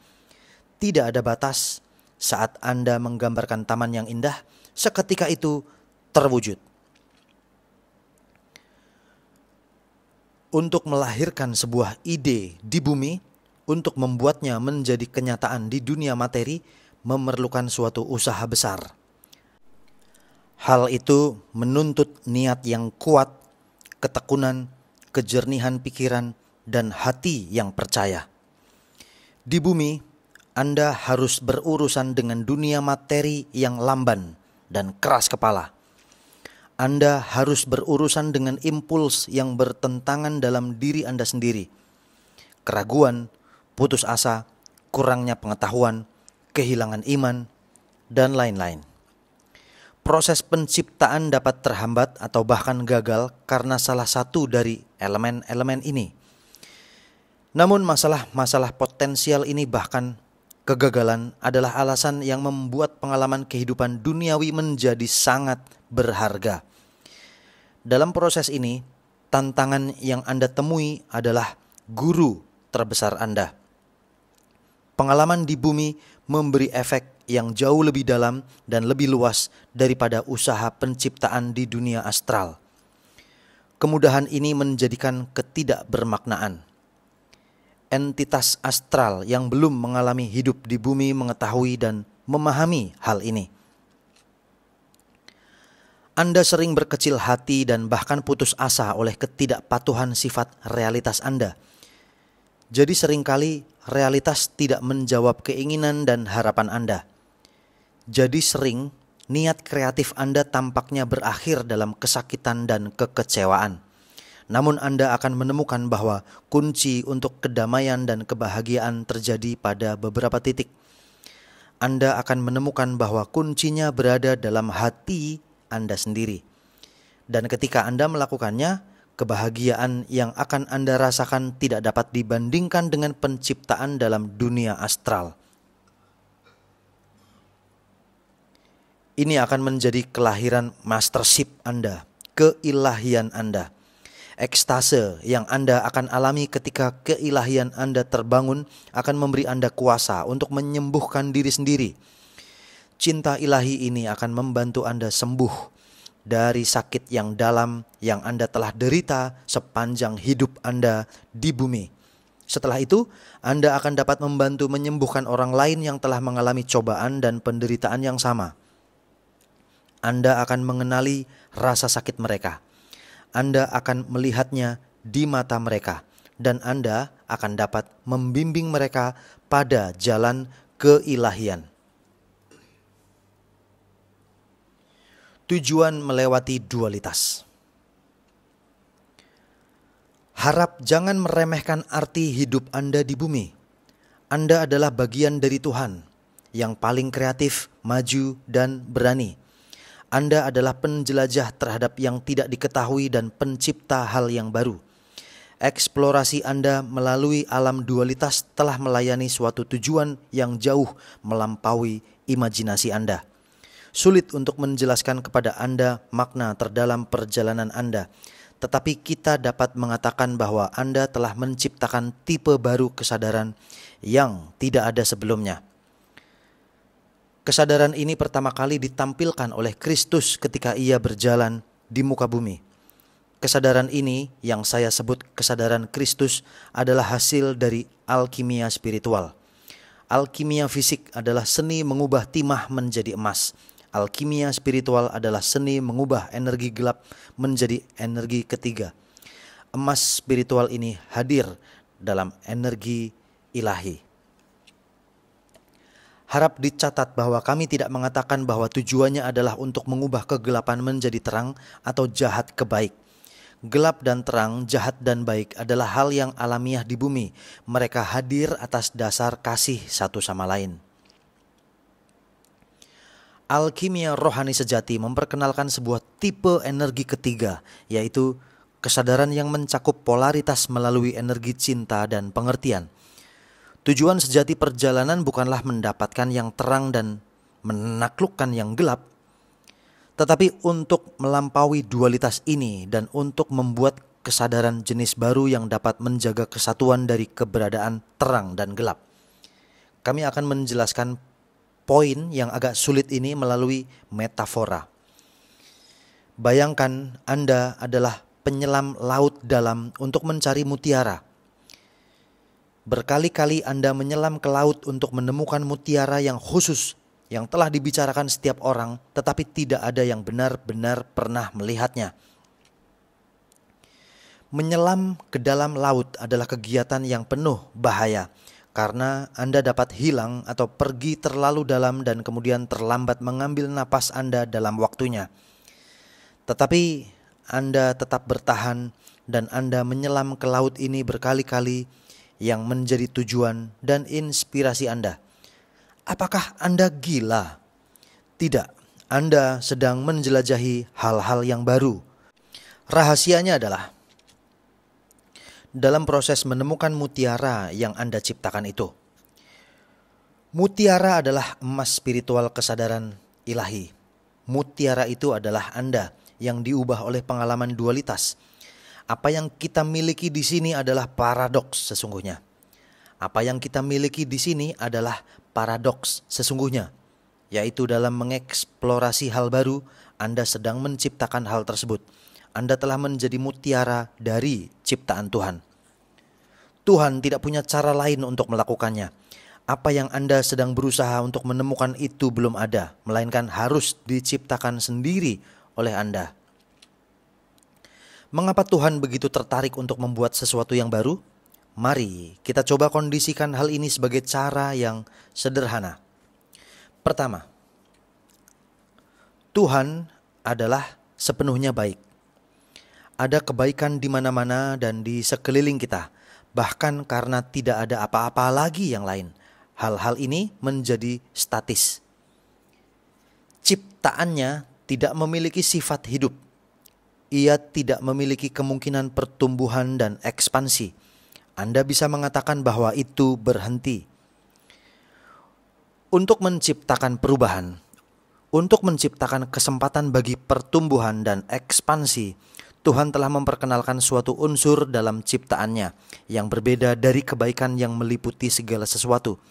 Tidak ada batas saat Anda menggambarkan taman yang indah, seketika itu terwujud. Untuk melahirkan sebuah ide di bumi, untuk membuatnya menjadi kenyataan di dunia materi, memerlukan suatu usaha besar. Hal itu menuntut niat yang kuat, ketekunan, kejernihan pikiran, dan hati yang percaya. Di bumi, Anda harus berurusan dengan dunia materi yang lamban dan keras kepala. Anda harus berurusan dengan impuls yang bertentangan dalam diri Anda sendiri. Keraguan, putus asa, kurangnya pengetahuan, kehilangan iman, dan lain-lain. Proses penciptaan dapat terhambat atau bahkan gagal karena salah satu dari elemen-elemen ini. Namun, masalah-masalah potensial ini bahkan Kegagalan adalah alasan yang membuat pengalaman kehidupan duniawi menjadi sangat berharga. Dalam proses ini, tantangan yang Anda temui adalah guru terbesar Anda. Pengalaman di bumi memberi efek yang jauh lebih dalam dan lebih luas daripada usaha penciptaan di dunia astral. Kemudahan ini menjadikan ketidakbermaknaan entitas astral yang belum mengalami hidup di bumi mengetahui dan memahami hal ini. Anda sering berkecil hati dan bahkan putus asa oleh ketidakpatuhan sifat realitas Anda. Jadi, seringkali realitas tidak menjawab keinginan dan harapan Anda. Jadi, sering niat kreatif Anda tampaknya berakhir dalam kesakitan dan kekecewaan. Namun Anda akan menemukan bahwa kunci untuk kedamaian dan kebahagiaan terjadi pada beberapa titik. Anda akan menemukan bahwa kuncinya berada dalam hati Anda sendiri. Dan ketika Anda melakukannya, kebahagiaan yang akan Anda rasakan tidak dapat dibandingkan dengan penciptaan dalam dunia astral. ini akan menjadi kelahiran mastership Anda, keilahian Anda ekstase yang Anda akan alami ketika keilahian Anda terbangun akan memberi Anda kuasa untuk menyembuhkan diri sendiri. Cinta ilahi ini akan membantu Anda sembuh dari sakit yang dalam yang Anda telah derita sepanjang hidup Anda di bumi. Setelah itu, Anda akan dapat membantu menyembuhkan orang lain yang telah mengalami cobaan dan penderitaan yang sama. Anda akan mengenali rasa sakit mereka anda akan melihatnya di mata mereka, dan Anda akan dapat membimbing mereka pada jalan keilahian. Tujuan melewati dualitas. Harap jangan meremehkan arti hidup Anda di bumi. Anda adalah bagian dari Tuhan yang paling kreatif, maju, dan berani anda adalah penjelajah terhadap yang tidak diketahui dan pencipta hal yang baru. Eksplorasi Anda melalui alam dualitas telah melayani suatu tujuan yang jauh melampaui imajinasi Anda. Sulit untuk menjelaskan kepada Anda makna terdalam perjalanan Anda, tetapi kita dapat mengatakan bahwa Anda telah menciptakan tipe baru kesadaran yang tidak ada sebelumnya. Kesadaran ini pertama kali ditampilkan oleh Kristus ketika ia berjalan di muka bumi. Kesadaran ini yang saya sebut kesadaran Kristus adalah hasil dari alkimia spiritual. Alkimia fisik adalah seni mengubah timah menjadi emas. Alkimia spiritual adalah seni mengubah energi gelap menjadi energi ketiga. Emas spiritual ini hadir dalam energi ilahi. Harap dicatat bahwa kami tidak mengatakan bahwa tujuannya adalah untuk mengubah kegelapan menjadi terang atau jahat ke baik. Gelap dan terang, jahat dan baik adalah hal yang alamiah di bumi. Mereka hadir atas dasar kasih satu sama lain. Alkimia rohani sejati memperkenalkan sebuah tipe energi ketiga, yaitu kesadaran yang mencakup polaritas melalui energi cinta dan pengertian. Tujuan sejati perjalanan bukanlah mendapatkan yang terang dan menaklukkan yang gelap, tetapi untuk melampaui dualitas ini dan untuk membuat kesadaran jenis baru yang dapat menjaga kesatuan dari keberadaan terang dan gelap. Kami akan menjelaskan poin yang agak sulit ini melalui metafora. Bayangkan Anda adalah penyelam laut dalam untuk mencari mutiara. Berkali-kali Anda menyelam ke laut untuk menemukan mutiara yang khusus yang telah dibicarakan setiap orang, tetapi tidak ada yang benar-benar pernah melihatnya. Menyelam ke dalam laut adalah kegiatan yang penuh bahaya karena Anda dapat hilang atau pergi terlalu dalam dan kemudian terlambat mengambil napas Anda dalam waktunya. Tetapi Anda tetap bertahan dan Anda menyelam ke laut ini berkali-kali yang menjadi tujuan dan inspirasi Anda. Apakah Anda gila? Tidak, Anda sedang menjelajahi hal-hal yang baru. Rahasianya adalah dalam proses menemukan mutiara yang Anda ciptakan itu. Mutiara adalah emas spiritual kesadaran ilahi. Mutiara itu adalah Anda yang diubah oleh pengalaman dualitas apa yang kita miliki di sini adalah paradoks sesungguhnya. Apa yang kita miliki di sini adalah paradoks sesungguhnya, yaitu dalam mengeksplorasi hal baru, Anda sedang menciptakan hal tersebut. Anda telah menjadi mutiara dari ciptaan Tuhan. Tuhan tidak punya cara lain untuk melakukannya. Apa yang Anda sedang berusaha untuk menemukan itu belum ada, melainkan harus diciptakan sendiri oleh Anda. Mengapa Tuhan begitu tertarik untuk membuat sesuatu yang baru? Mari kita coba kondisikan hal ini sebagai cara yang sederhana. Pertama, Tuhan adalah sepenuhnya baik. Ada kebaikan di mana-mana dan di sekeliling kita, bahkan karena tidak ada apa-apa lagi yang lain. Hal-hal ini menjadi statis. Ciptaannya tidak memiliki sifat hidup ia tidak memiliki kemungkinan pertumbuhan dan ekspansi. Anda bisa mengatakan bahwa itu berhenti. Untuk menciptakan perubahan, untuk menciptakan kesempatan bagi pertumbuhan dan ekspansi, Tuhan telah memperkenalkan suatu unsur dalam ciptaannya yang berbeda dari kebaikan yang meliputi segala sesuatu.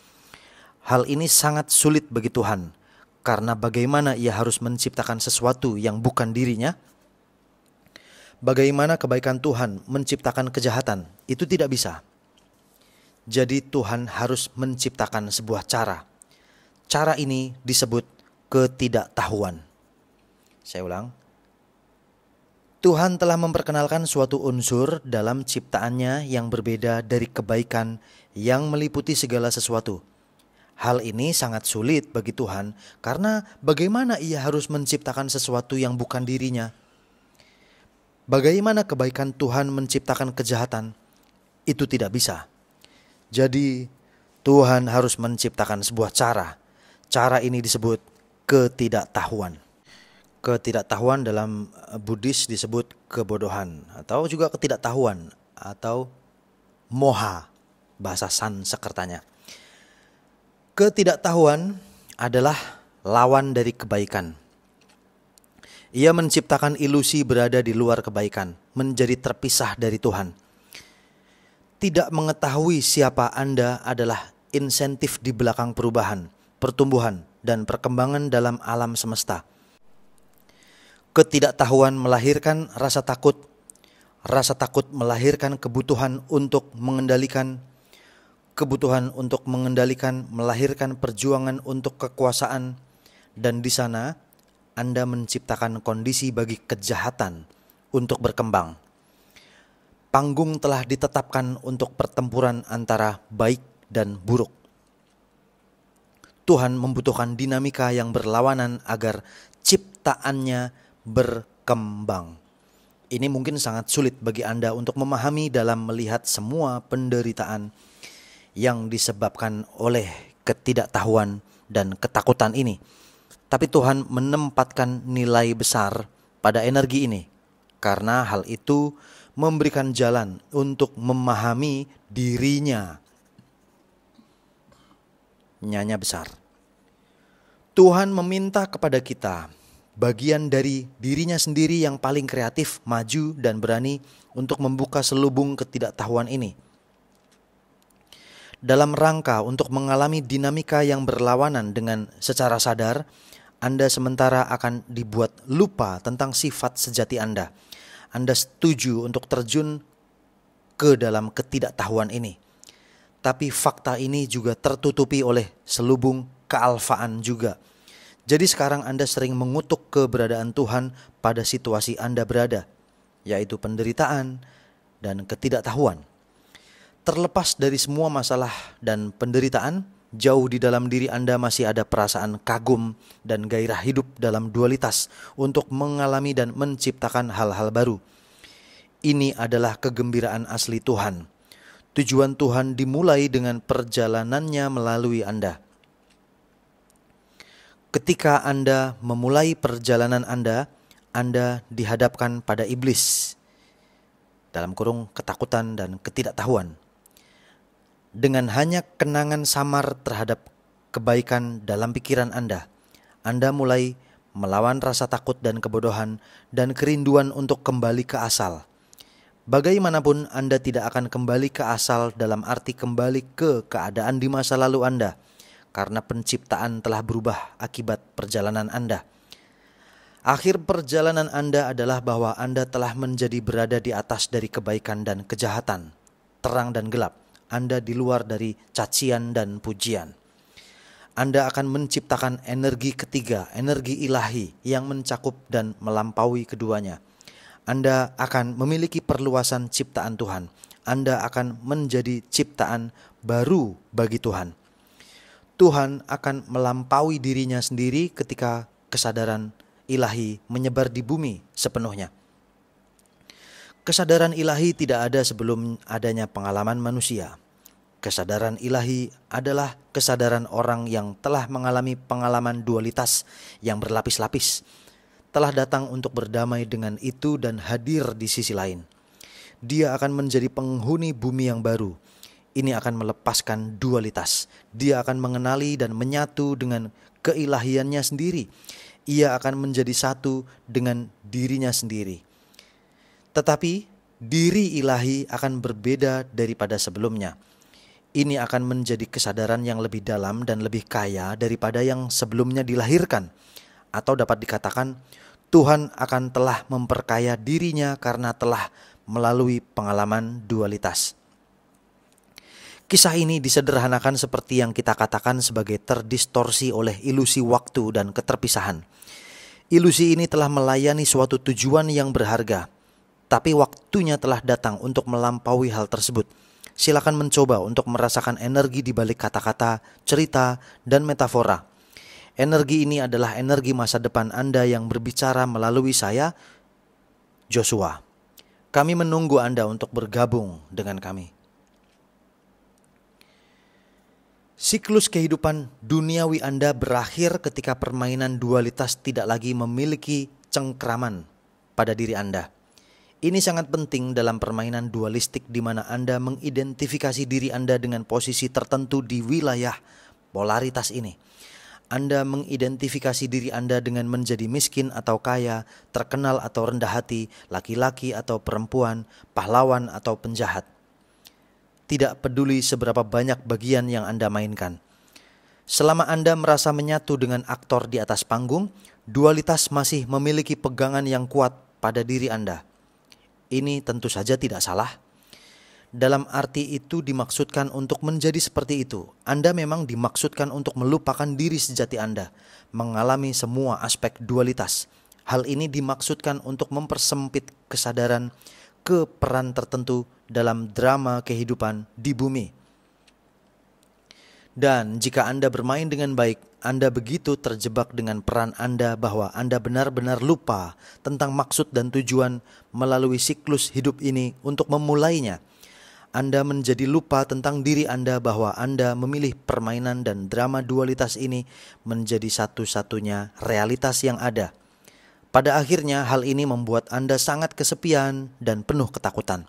Hal ini sangat sulit bagi Tuhan, karena bagaimana ia harus menciptakan sesuatu yang bukan dirinya, bagaimana kebaikan Tuhan menciptakan kejahatan, itu tidak bisa. Jadi Tuhan harus menciptakan sebuah cara. Cara ini disebut ketidaktahuan. Saya ulang. Tuhan telah memperkenalkan suatu unsur dalam ciptaannya yang berbeda dari kebaikan yang meliputi segala sesuatu. Hal ini sangat sulit bagi Tuhan karena bagaimana ia harus menciptakan sesuatu yang bukan dirinya? Bagaimana kebaikan Tuhan menciptakan kejahatan? Itu tidak bisa. Jadi, Tuhan harus menciptakan sebuah cara. Cara ini disebut ketidaktahuan. Ketidaktahuan dalam eh, Buddhis disebut kebodohan atau juga ketidaktahuan atau moha bahasa Sansekertanya. Ketidaktahuan adalah lawan dari kebaikan. Ia menciptakan ilusi berada di luar kebaikan, menjadi terpisah dari Tuhan. Tidak mengetahui siapa Anda adalah insentif di belakang perubahan, pertumbuhan, dan perkembangan dalam alam semesta. Ketidaktahuan melahirkan rasa takut, rasa takut melahirkan kebutuhan untuk mengendalikan, kebutuhan untuk mengendalikan melahirkan perjuangan untuk kekuasaan, dan di sana anda menciptakan kondisi bagi kejahatan untuk berkembang. Panggung telah ditetapkan untuk pertempuran antara baik dan buruk. Tuhan membutuhkan dinamika yang berlawanan agar ciptaannya berkembang. Ini mungkin sangat sulit bagi Anda untuk memahami dalam melihat semua penderitaan yang disebabkan oleh ketidaktahuan dan ketakutan ini tapi Tuhan menempatkan nilai besar pada energi ini karena hal itu memberikan jalan untuk memahami dirinya. Nyanya besar. Tuhan meminta kepada kita bagian dari dirinya sendiri yang paling kreatif, maju, dan berani untuk membuka selubung ketidaktahuan ini. Dalam rangka untuk mengalami dinamika yang berlawanan dengan secara sadar anda sementara akan dibuat lupa tentang sifat sejati Anda. Anda setuju untuk terjun ke dalam ketidaktahuan ini. Tapi fakta ini juga tertutupi oleh selubung kealfaan juga. Jadi sekarang Anda sering mengutuk keberadaan Tuhan pada situasi Anda berada, yaitu penderitaan dan ketidaktahuan. Terlepas dari semua masalah dan penderitaan, jauh di dalam diri Anda masih ada perasaan kagum dan gairah hidup dalam dualitas untuk mengalami dan menciptakan hal-hal baru. Ini adalah kegembiraan asli Tuhan. Tujuan Tuhan dimulai dengan perjalanannya melalui Anda. Ketika Anda memulai perjalanan Anda, Anda dihadapkan pada iblis dalam kurung ketakutan dan ketidaktahuan dengan hanya kenangan samar terhadap kebaikan dalam pikiran Anda, Anda mulai melawan rasa takut dan kebodohan dan kerinduan untuk kembali ke asal. Bagaimanapun, Anda tidak akan kembali ke asal dalam arti kembali ke keadaan di masa lalu Anda, karena penciptaan telah berubah akibat perjalanan Anda. Akhir perjalanan Anda adalah bahwa Anda telah menjadi berada di atas dari kebaikan dan kejahatan, terang dan gelap anda di luar dari cacian dan pujian. Anda akan menciptakan energi ketiga, energi ilahi yang mencakup dan melampaui keduanya. Anda akan memiliki perluasan ciptaan Tuhan. Anda akan menjadi ciptaan baru bagi Tuhan. Tuhan akan melampaui dirinya sendiri ketika kesadaran ilahi menyebar di bumi sepenuhnya. Kesadaran ilahi tidak ada sebelum adanya pengalaman manusia. Kesadaran ilahi adalah kesadaran orang yang telah mengalami pengalaman dualitas yang berlapis-lapis, telah datang untuk berdamai dengan itu dan hadir di sisi lain. Dia akan menjadi penghuni bumi yang baru. Ini akan melepaskan dualitas. Dia akan mengenali dan menyatu dengan keilahiannya sendiri. Ia akan menjadi satu dengan dirinya sendiri. Tetapi diri ilahi akan berbeda daripada sebelumnya ini akan menjadi kesadaran yang lebih dalam dan lebih kaya daripada yang sebelumnya dilahirkan, atau dapat dikatakan Tuhan akan telah memperkaya dirinya karena telah melalui pengalaman dualitas. Kisah ini disederhanakan seperti yang kita katakan sebagai terdistorsi oleh ilusi waktu dan keterpisahan. Ilusi ini telah melayani suatu tujuan yang berharga, tapi waktunya telah datang untuk melampaui hal tersebut silakan mencoba untuk merasakan energi di balik kata-kata, cerita, dan metafora. Energi ini adalah energi masa depan Anda yang berbicara melalui saya, Joshua. Kami menunggu Anda untuk bergabung dengan kami. Siklus kehidupan duniawi Anda berakhir ketika permainan dualitas tidak lagi memiliki cengkraman pada diri Anda. Ini sangat penting dalam permainan dualistik di mana Anda mengidentifikasi diri Anda dengan posisi tertentu di wilayah polaritas ini. Anda mengidentifikasi diri Anda dengan menjadi miskin atau kaya, terkenal atau rendah hati, laki-laki atau perempuan, pahlawan atau penjahat. Tidak peduli seberapa banyak bagian yang Anda mainkan. Selama Anda merasa menyatu dengan aktor di atas panggung, dualitas masih memiliki pegangan yang kuat pada diri Anda. Ini tentu saja tidak salah. Dalam arti itu dimaksudkan untuk menjadi seperti itu. Anda memang dimaksudkan untuk melupakan diri sejati Anda, mengalami semua aspek dualitas. Hal ini dimaksudkan untuk mempersempit kesadaran ke peran tertentu dalam drama kehidupan di bumi. Dan jika Anda bermain dengan baik, anda begitu terjebak dengan peran Anda bahwa Anda benar-benar lupa tentang maksud dan tujuan melalui siklus hidup ini untuk memulainya. Anda menjadi lupa tentang diri Anda bahwa Anda memilih permainan dan drama dualitas ini menjadi satu-satunya realitas yang ada. Pada akhirnya, hal ini membuat Anda sangat kesepian dan penuh ketakutan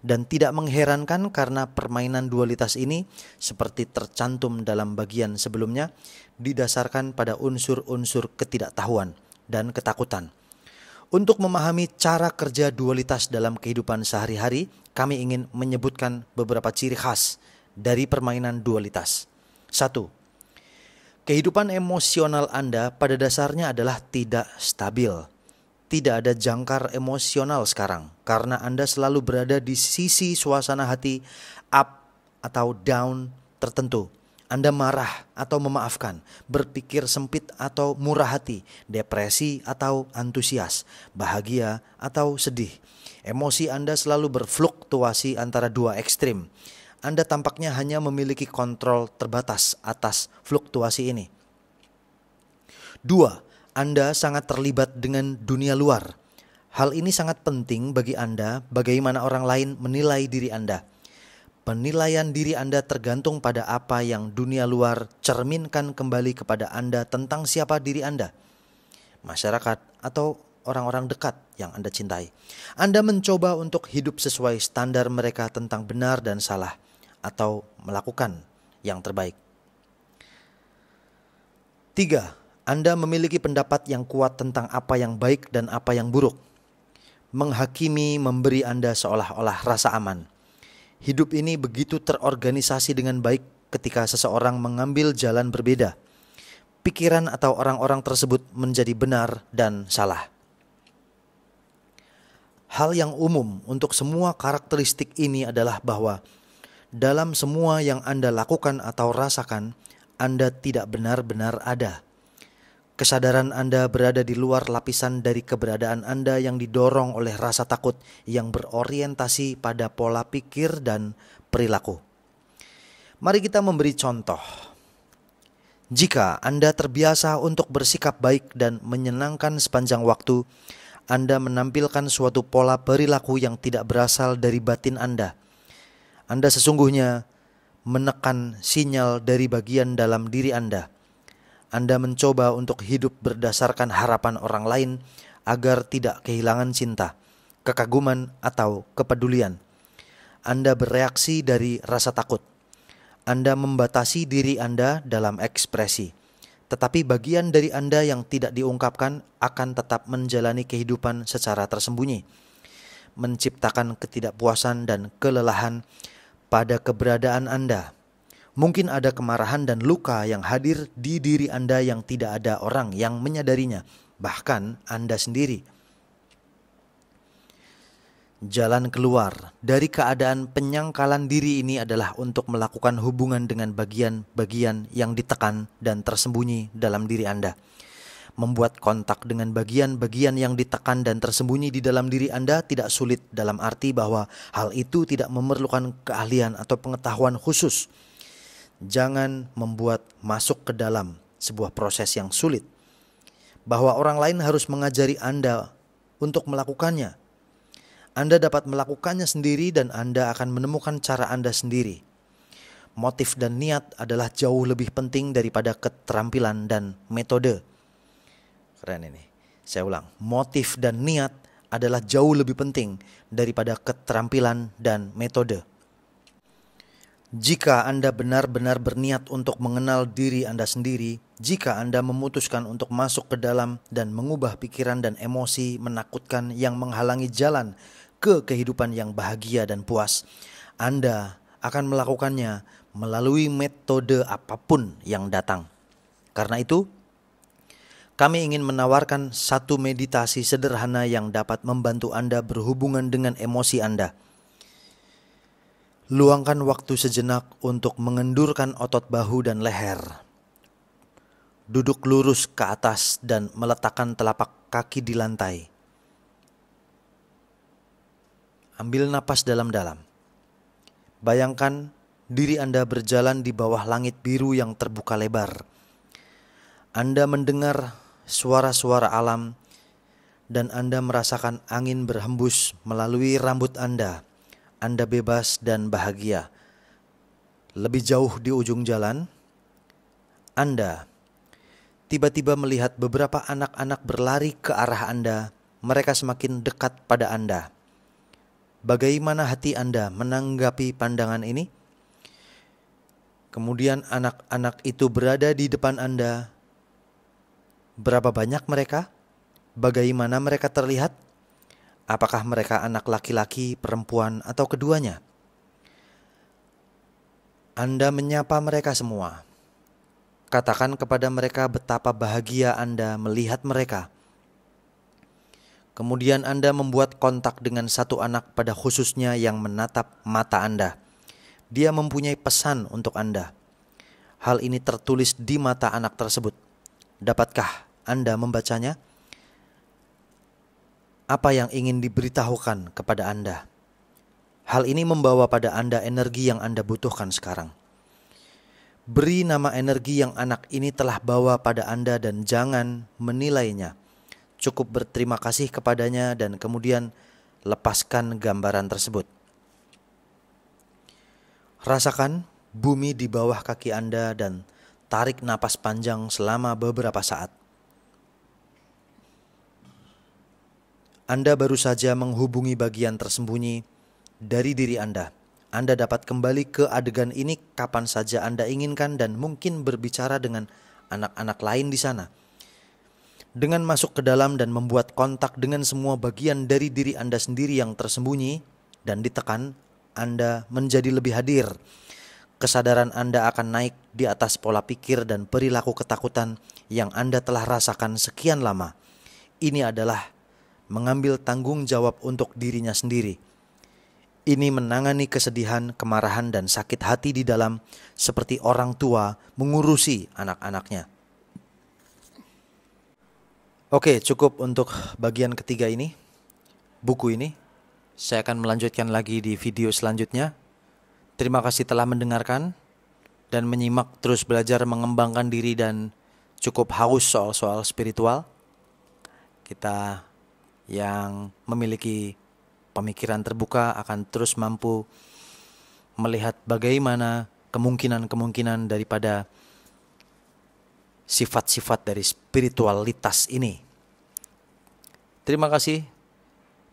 dan tidak mengherankan karena permainan dualitas ini seperti tercantum dalam bagian sebelumnya didasarkan pada unsur-unsur ketidaktahuan dan ketakutan. Untuk memahami cara kerja dualitas dalam kehidupan sehari-hari, kami ingin menyebutkan beberapa ciri khas dari permainan dualitas. Satu, Kehidupan emosional Anda pada dasarnya adalah tidak stabil tidak ada jangkar emosional sekarang karena Anda selalu berada di sisi suasana hati up atau down tertentu. Anda marah atau memaafkan, berpikir sempit atau murah hati, depresi atau antusias, bahagia atau sedih. Emosi Anda selalu berfluktuasi antara dua ekstrim. Anda tampaknya hanya memiliki kontrol terbatas atas fluktuasi ini. Dua, anda sangat terlibat dengan dunia luar. Hal ini sangat penting bagi Anda bagaimana orang lain menilai diri Anda. Penilaian diri Anda tergantung pada apa yang dunia luar cerminkan kembali kepada Anda tentang siapa diri Anda, masyarakat, atau orang-orang dekat yang Anda cintai. Anda mencoba untuk hidup sesuai standar mereka tentang benar dan salah, atau melakukan yang terbaik. Tiga, anda memiliki pendapat yang kuat tentang apa yang baik dan apa yang buruk. Menghakimi memberi Anda seolah-olah rasa aman. Hidup ini begitu terorganisasi dengan baik ketika seseorang mengambil jalan berbeda. Pikiran atau orang-orang tersebut menjadi benar dan salah. Hal yang umum untuk semua karakteristik ini adalah bahwa dalam semua yang Anda lakukan atau rasakan, Anda tidak benar-benar ada Kesadaran Anda berada di luar lapisan dari keberadaan Anda yang didorong oleh rasa takut yang berorientasi pada pola pikir dan perilaku. Mari kita memberi contoh. Jika Anda terbiasa untuk bersikap baik dan menyenangkan sepanjang waktu, Anda menampilkan suatu pola perilaku yang tidak berasal dari batin Anda. Anda sesungguhnya menekan sinyal dari bagian dalam diri Anda anda mencoba untuk hidup berdasarkan harapan orang lain agar tidak kehilangan cinta, kekaguman, atau kepedulian. Anda bereaksi dari rasa takut. Anda membatasi diri Anda dalam ekspresi, tetapi bagian dari Anda yang tidak diungkapkan akan tetap menjalani kehidupan secara tersembunyi, menciptakan ketidakpuasan dan kelelahan pada keberadaan Anda. Mungkin ada kemarahan dan luka yang hadir di diri Anda yang tidak ada orang yang menyadarinya, bahkan Anda sendiri. Jalan keluar dari keadaan penyangkalan diri ini adalah untuk melakukan hubungan dengan bagian-bagian yang ditekan dan tersembunyi dalam diri Anda. Membuat kontak dengan bagian-bagian yang ditekan dan tersembunyi di dalam diri Anda tidak sulit, dalam arti bahwa hal itu tidak memerlukan keahlian atau pengetahuan khusus Jangan membuat masuk ke dalam sebuah proses yang sulit. Bahwa orang lain harus mengajari Anda untuk melakukannya. Anda dapat melakukannya sendiri dan Anda akan menemukan cara Anda sendiri. Motif dan niat adalah jauh lebih penting daripada keterampilan dan metode. Keren ini. Saya ulang, motif dan niat adalah jauh lebih penting daripada keterampilan dan metode. Jika Anda benar-benar berniat untuk mengenal diri Anda sendiri, jika Anda memutuskan untuk masuk ke dalam dan mengubah pikiran dan emosi menakutkan yang menghalangi jalan ke kehidupan yang bahagia dan puas, Anda akan melakukannya melalui metode apapun yang datang. Karena itu, kami ingin menawarkan satu meditasi sederhana yang dapat membantu Anda berhubungan dengan emosi Anda Luangkan waktu sejenak untuk mengendurkan otot bahu dan leher. Duduk lurus ke atas dan meletakkan telapak kaki di lantai. Ambil napas dalam-dalam. Bayangkan diri Anda berjalan di bawah langit biru yang terbuka lebar. Anda mendengar suara-suara alam dan Anda merasakan angin berhembus melalui rambut Anda anda bebas dan bahagia. Lebih jauh di ujung jalan, Anda tiba-tiba melihat beberapa anak-anak berlari ke arah Anda. Mereka semakin dekat pada Anda. Bagaimana hati Anda menanggapi pandangan ini? Kemudian, anak-anak itu berada di depan Anda. Berapa banyak mereka? Bagaimana mereka terlihat? apakah mereka anak laki-laki, perempuan, atau keduanya. Anda menyapa mereka semua. Katakan kepada mereka betapa bahagia Anda melihat mereka. Kemudian Anda membuat kontak dengan satu anak pada khususnya yang menatap mata Anda. Dia mempunyai pesan untuk Anda. Hal ini tertulis di mata anak tersebut. Dapatkah Anda membacanya? apa yang ingin diberitahukan kepada Anda. Hal ini membawa pada Anda energi yang Anda butuhkan sekarang. Beri nama energi yang anak ini telah bawa pada Anda dan jangan menilainya. Cukup berterima kasih kepadanya dan kemudian lepaskan gambaran tersebut. Rasakan bumi di bawah kaki Anda dan tarik napas panjang selama beberapa saat. Anda baru saja menghubungi bagian tersembunyi dari diri Anda. Anda dapat kembali ke adegan ini kapan saja Anda inginkan dan mungkin berbicara dengan anak-anak lain di sana. Dengan masuk ke dalam dan membuat kontak dengan semua bagian dari diri Anda sendiri yang tersembunyi dan ditekan, Anda menjadi lebih hadir. Kesadaran Anda akan naik di atas pola pikir dan perilaku ketakutan yang Anda telah rasakan sekian lama. Ini adalah mengambil tanggung jawab untuk dirinya sendiri. Ini menangani kesedihan, kemarahan, dan sakit hati di dalam, seperti orang tua mengurusi anak-anaknya. Oke, cukup untuk bagian ketiga ini. Buku ini saya akan melanjutkan lagi di video selanjutnya. Terima kasih telah mendengarkan dan menyimak terus belajar mengembangkan diri dan cukup haus soal-soal spiritual. Kita yang memiliki pemikiran terbuka akan terus mampu melihat bagaimana kemungkinan-kemungkinan daripada sifat-sifat dari spiritualitas ini. Terima kasih.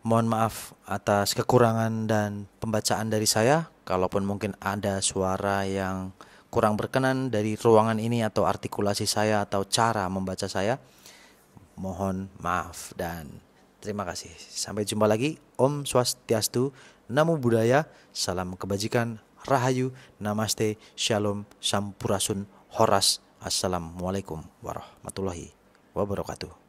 Mohon maaf atas kekurangan dan pembacaan dari saya. Kalaupun mungkin ada suara yang kurang berkenan dari ruangan ini atau artikulasi saya atau cara membaca saya, mohon maaf dan Terima kasih. Sampai jumpa lagi. Om Swastiastu. Namo Buddhaya. Salam kebajikan. Rahayu. Namaste. Shalom. Sampurasun. Horas. Assalamualaikum warahmatullahi wabarakatuh.